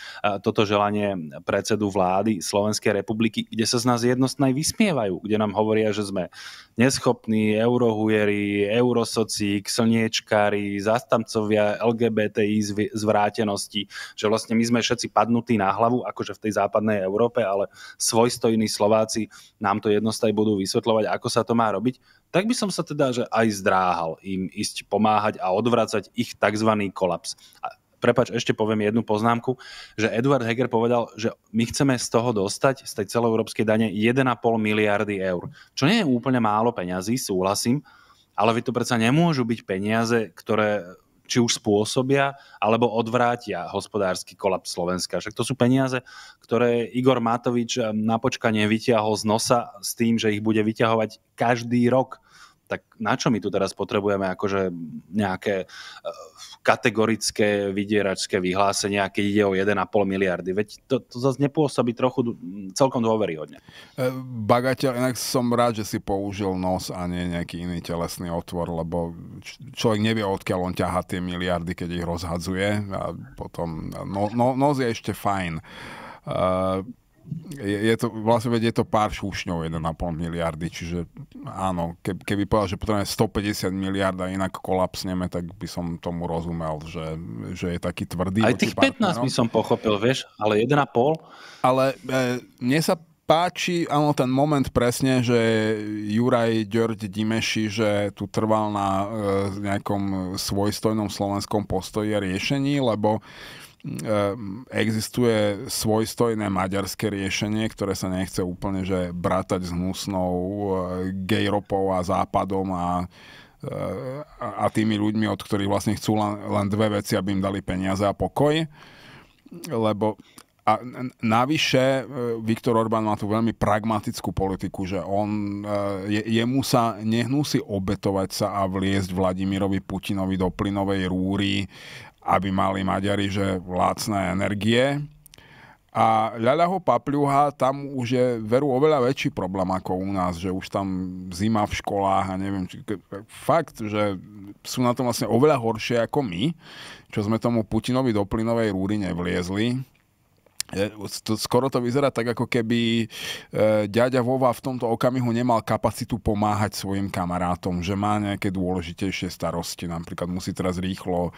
toto želanie predsedu vlády Slovenskej republiky, kde sa z nás jednostnej vysmievajú, kde nám hovoria, že sme neschopní, eurohujeri, eurosoci, slniečkári, zastancovia LGBTI zvrátenosti, že vlastne my sme všetci padnutí na hlavu, akože v tej západnej Európe, ale svojstojní Slováci nám to jednostaj budú vysvetľovať, ako sa to má robiť tak by som sa teda že aj zdráhal im ísť pomáhať a odvracať ich tzv. kolaps. A prepač, ešte poviem jednu poznámku, že Eduard Heger povedal, že my chceme z toho dostať, z tej celoeurópskej dane, 1,5 miliardy eur. Čo nie je úplne málo peňazí, súhlasím, ale vy to predsa nemôžu byť peniaze, ktoré či už spôsobia alebo odvrátia hospodársky kolaps Slovenska. Však to sú peniaze, ktoré Igor Matovič ehm, na počkanie vytiahol z nosa s tým, že ich bude vyťahovať každý rok tak na čo my tu teraz potrebujeme akože nejaké e, kategorické vydieračské vyhlásenia, keď ide o 1,5 miliardy. Veď to, to zase nepôsobí trochu celkom dôveryhodne. E, bagateľ, inak som rád, že si použil nos a nie nejaký iný telesný otvor, lebo človek nevie, odkiaľ on ťaha tie miliardy, keď ich rozhadzuje a potom no, no, nos je ešte fajn. Uh, je, je to, vlastne je to pár šúšňov 1,5 miliardy, čiže áno, ke, keby povedal, že potrebujeme 150 miliard a inak kolapsneme, tak by som tomu rozumel, že, že je taký tvrdý. Aj tých 15 partnerom. No. by som pochopil, vieš, ale 1,5? Ale e, mne sa páči, áno, ten moment presne, že Juraj Ďorď Dimeši, že tu trval na e, nejakom svojstojnom slovenskom postoji a riešení, lebo Ehm, existuje svojstojné maďarské riešenie, ktoré sa nechce úplne že bratať s hnusnou eh, gejropou a západom eh, a a tými ľuďmi, od ktorých vlastne chcú len, len dve veci, aby im dali peniaze a pokoj. Lebo a navyše eh, Viktor Orbán má tu veľmi pragmatickú politiku, že on, je, jemu sa nehnúsi obetovať sa a vliesť Vladimirovi Putinovi do plynovej rúry aby mali Maďari že lacné energie. A ľaľaho papľuha, tam už je veru oveľa väčší problém ako u nás, že už tam zima v školách a neviem, či, fakt, že sú na tom vlastne oveľa horšie ako my, čo sme tomu Putinovi do plynovej rúry nevliezli E, skoro to vyzerá tak, ako keby e, ďaďa Vova v tomto okamihu nemal kapacitu pomáhať svojim kamarátom, že má nejaké dôležitejšie starosti, napríklad musí teraz rýchlo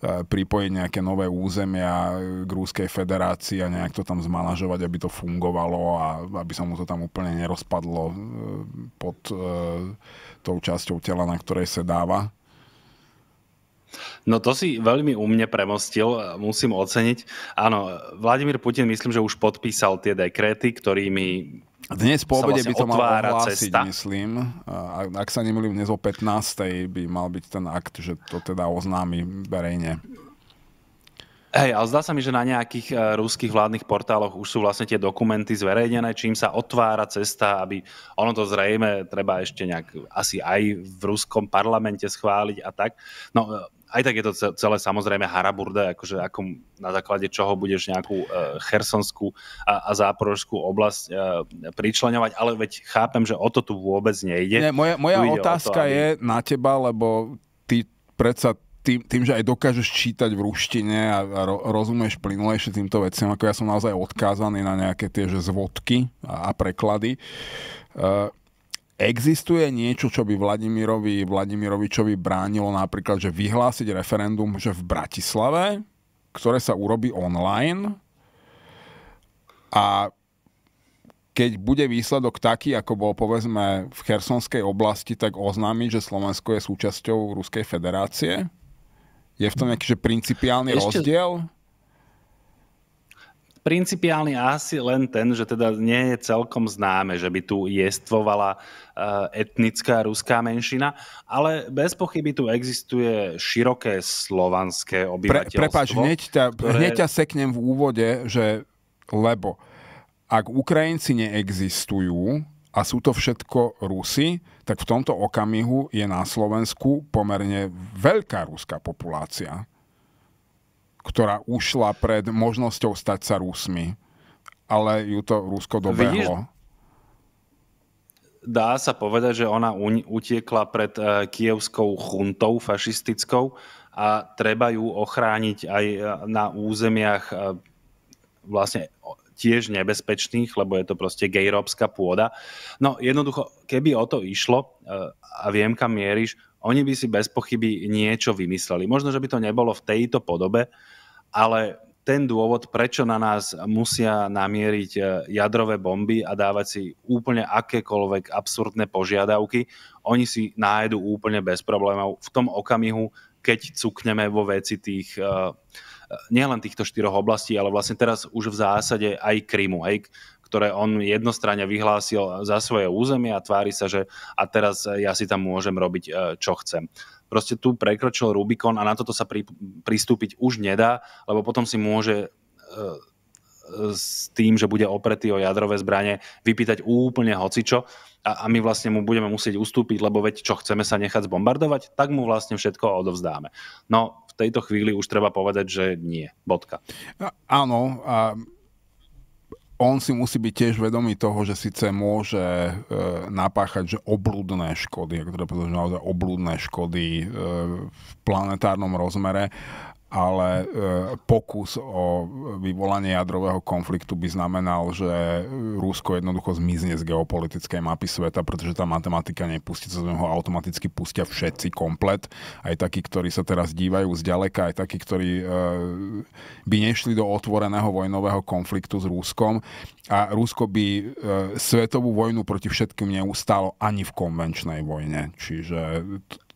e, pripojiť nejaké nové územia k Rúskej federácii a nejak to tam zmanažovať, aby to fungovalo a aby sa mu to tam úplne nerozpadlo pod tou časťou tela, na ktorej sa dáva. No to si veľmi umne premostil, musím oceniť. Áno, Vladimír Putin myslím, že už podpísal tie dekréty, ktorými dnes po obede vlastne by to mal ohlásiť, cesta. myslím. Ak, ak sa nemýlim, dnes o 15. by mal byť ten akt, že to teda oznámi verejne. Hej, ale zdá sa mi, že na nejakých e, ruských vládnych portáloch už sú vlastne tie dokumenty zverejnené, čím sa otvára cesta, aby ono to zrejme treba ešte nejak asi aj v ruskom parlamente schváliť a tak. No e, aj tak je to celé samozrejme haraburda, akože ako, na základe čoho budeš nejakú uh, chersonskú a, a záporožskú oblasť uh, e, pričlenovať, ale veď chápem, že o to tu vôbec nejde. Nie, moja moja otázka to, aby... je na teba, lebo ty predsa tým, tým, že aj dokážeš čítať v ruštine a, a ro, rozumieš plynulejšie týmto veciam, ako ja som naozaj odkázaný na nejaké tie že zvodky a, a preklady, uh, Existuje niečo, čo by Vladimirovi Vladimirovičovi bránilo napríklad, že vyhlásiť referendum, že v Bratislave, ktoré sa urobí online a keď bude výsledok taký, ako bol povedzme v Chersonskej oblasti, tak oznámi, že Slovensko je súčasťou Ruskej federácie? Je v tom nejaký že principiálny Ešte... rozdiel? principiálny asi len ten, že teda nie je celkom známe, že by tu jestvovala e, etnická ruská menšina, ale bez pochyby tu existuje široké slovanské obyvateľstvo. Pre, prepáč, hneď ťa, ktoré... hneď ťa seknem v úvode, že lebo ak Ukrajinci neexistujú a sú to všetko rusy, tak v tomto okamihu je na Slovensku pomerne veľká ruská populácia ktorá ušla pred možnosťou stať sa Rusmi, ale ju to Rusko dobehlo. dá sa povedať, že ona utiekla pred e, kievskou chuntou fašistickou a treba ju ochrániť aj e, na územiach e, vlastne tiež nebezpečných, lebo je to proste gejrópska pôda. No jednoducho, keby o to išlo, a viem kam mieríš, oni by si bez pochyby niečo vymysleli. Možno, že by to nebolo v tejto podobe, ale ten dôvod, prečo na nás musia namieriť e, jadrové bomby a dávať si úplne akékoľvek absurdné požiadavky, oni si nájdu úplne bez problémov v tom okamihu, keď cukneme vo veci tých, e, e, nielen týchto štyroch oblastí, ale vlastne teraz už v zásade aj Krymu. Hej ktoré on jednostranne vyhlásil za svoje územie a tvári sa, že a teraz ja si tam môžem robiť, e, čo chcem proste tu prekročil Rubikon a na toto sa pri, pristúpiť už nedá, lebo potom si môže e, s tým, že bude opretý o jadrové zbranie, vypýtať úplne hocičo a, a my vlastne mu budeme musieť ustúpiť, lebo veď čo chceme sa nechať zbombardovať, tak mu vlastne všetko odovzdáme. No v tejto chvíli už treba povedať, že nie. Bodka. Áno, a on si musí byť tiež vedomý toho, že síce môže e, napáchať že oblúdne škody, ako teda povedať, naozaj oblúdne škody e, v planetárnom rozmere, ale e, pokus o vyvolanie jadrového konfliktu by znamenal, že Rusko jednoducho zmizne z geopolitickej mapy sveta, pretože tá matematika nepustí, sa z neho automaticky pustia všetci komplet, aj takí, ktorí sa teraz dívajú zďaleka, aj takí, ktorí e, by nešli do otvoreného vojnového konfliktu s Ruskom a Rusko by e, svetovú vojnu proti všetkým neustálo ani v konvenčnej vojne. Čiže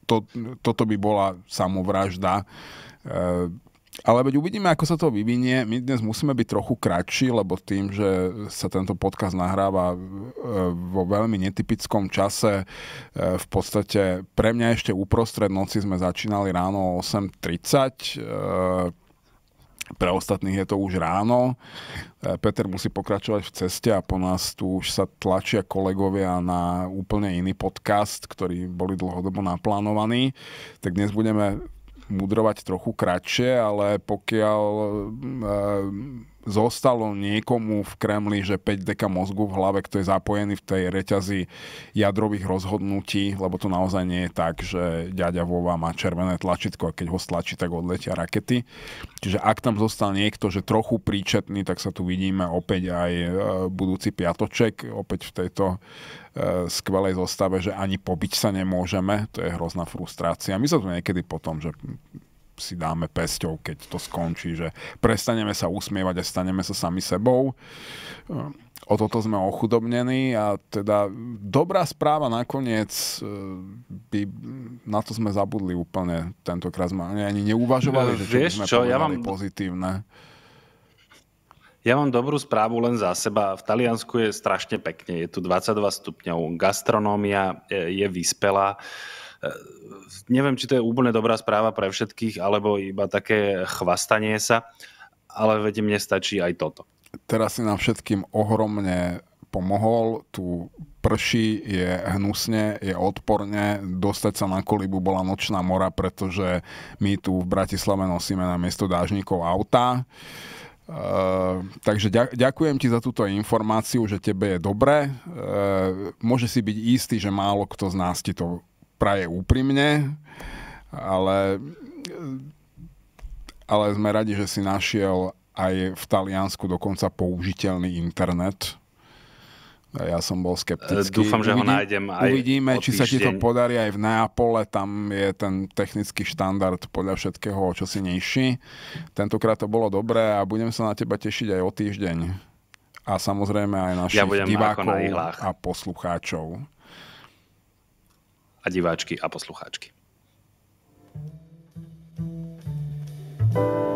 to, toto by bola samovražda, Eh, ale veď uvidíme, ako sa to vyvinie. My dnes musíme byť trochu kratší, lebo tým, že sa tento podcast nahráva eh, vo veľmi netypickom čase, eh, v podstate pre mňa ešte uprostred noci sme začínali ráno o 8.30, pre ostatných je to už ráno. Peter musí pokračovať v ceste a po nás tu už sa tlačia kolegovia na úplne iný podcast, ktorý boli dlhodobo naplánovaný. Tak dnes budeme mudrovať trochu kratšie, ale pokiaľ eh, zostalo niekomu v Kremli, že 5 deka mozgu v hlave, kto je zapojený v tej reťazi jadrových rozhodnutí, lebo to naozaj nie je tak, že ďaďa Vova má červené tlačítko a keď ho stlačí, tak odletia rakety. Čiže ak tam zostal niekto, že trochu príčetný, tak sa tu vidíme opäť aj e, budúci piatoček, opäť v tejto e, skvelej zostave, že ani pobiť sa nemôžeme. To je hrozná frustrácia. My sa tu niekedy potom, že si dáme pesťou, keď to skončí, že prestaneme sa usmievať a staneme sa sami sebou. O toto sme ochudobnení a teda dobrá správa nakoniec e, by, na to sme zabudli úplne tentokrát, sme ani neuvažovali, no, že vieš, sme čo, ja mám... pozitívne. Ja mám dobrú správu len za seba. V Taliansku je strašne pekne. Je tu 22 stupňov. Gastronómia e, je vyspelá neviem, či to je úplne dobrá správa pre všetkých, alebo iba také chvastanie sa, ale veď mne stačí aj toto. Teraz si nám všetkým ohromne pomohol, tu prší, je hnusne, je odporne, dostať sa na kolibu bola nočná mora, pretože my tu v Bratislave nosíme na miesto dážnikov auta. Uh, takže ďakujem ti za túto informáciu, že tebe je dobre. Uh, môže si byť istý, že málo kto z nás ti to praje úprimne, ale, ale sme radi, že si našiel aj v Taliansku dokonca použiteľný internet. Ja som bol skeptický. E, dúfam, že Uvidí, ho nájdem aj Uvidíme, či sa ti to podarí aj v Neapole. Tam je ten technický štandard podľa všetkého o čosi nižší. Tentokrát to bolo dobré a budem sa na teba tešiť aj o týždeň. A samozrejme aj našich ja divákov na a poslucháčov a diváčky a poslucháčky. thank you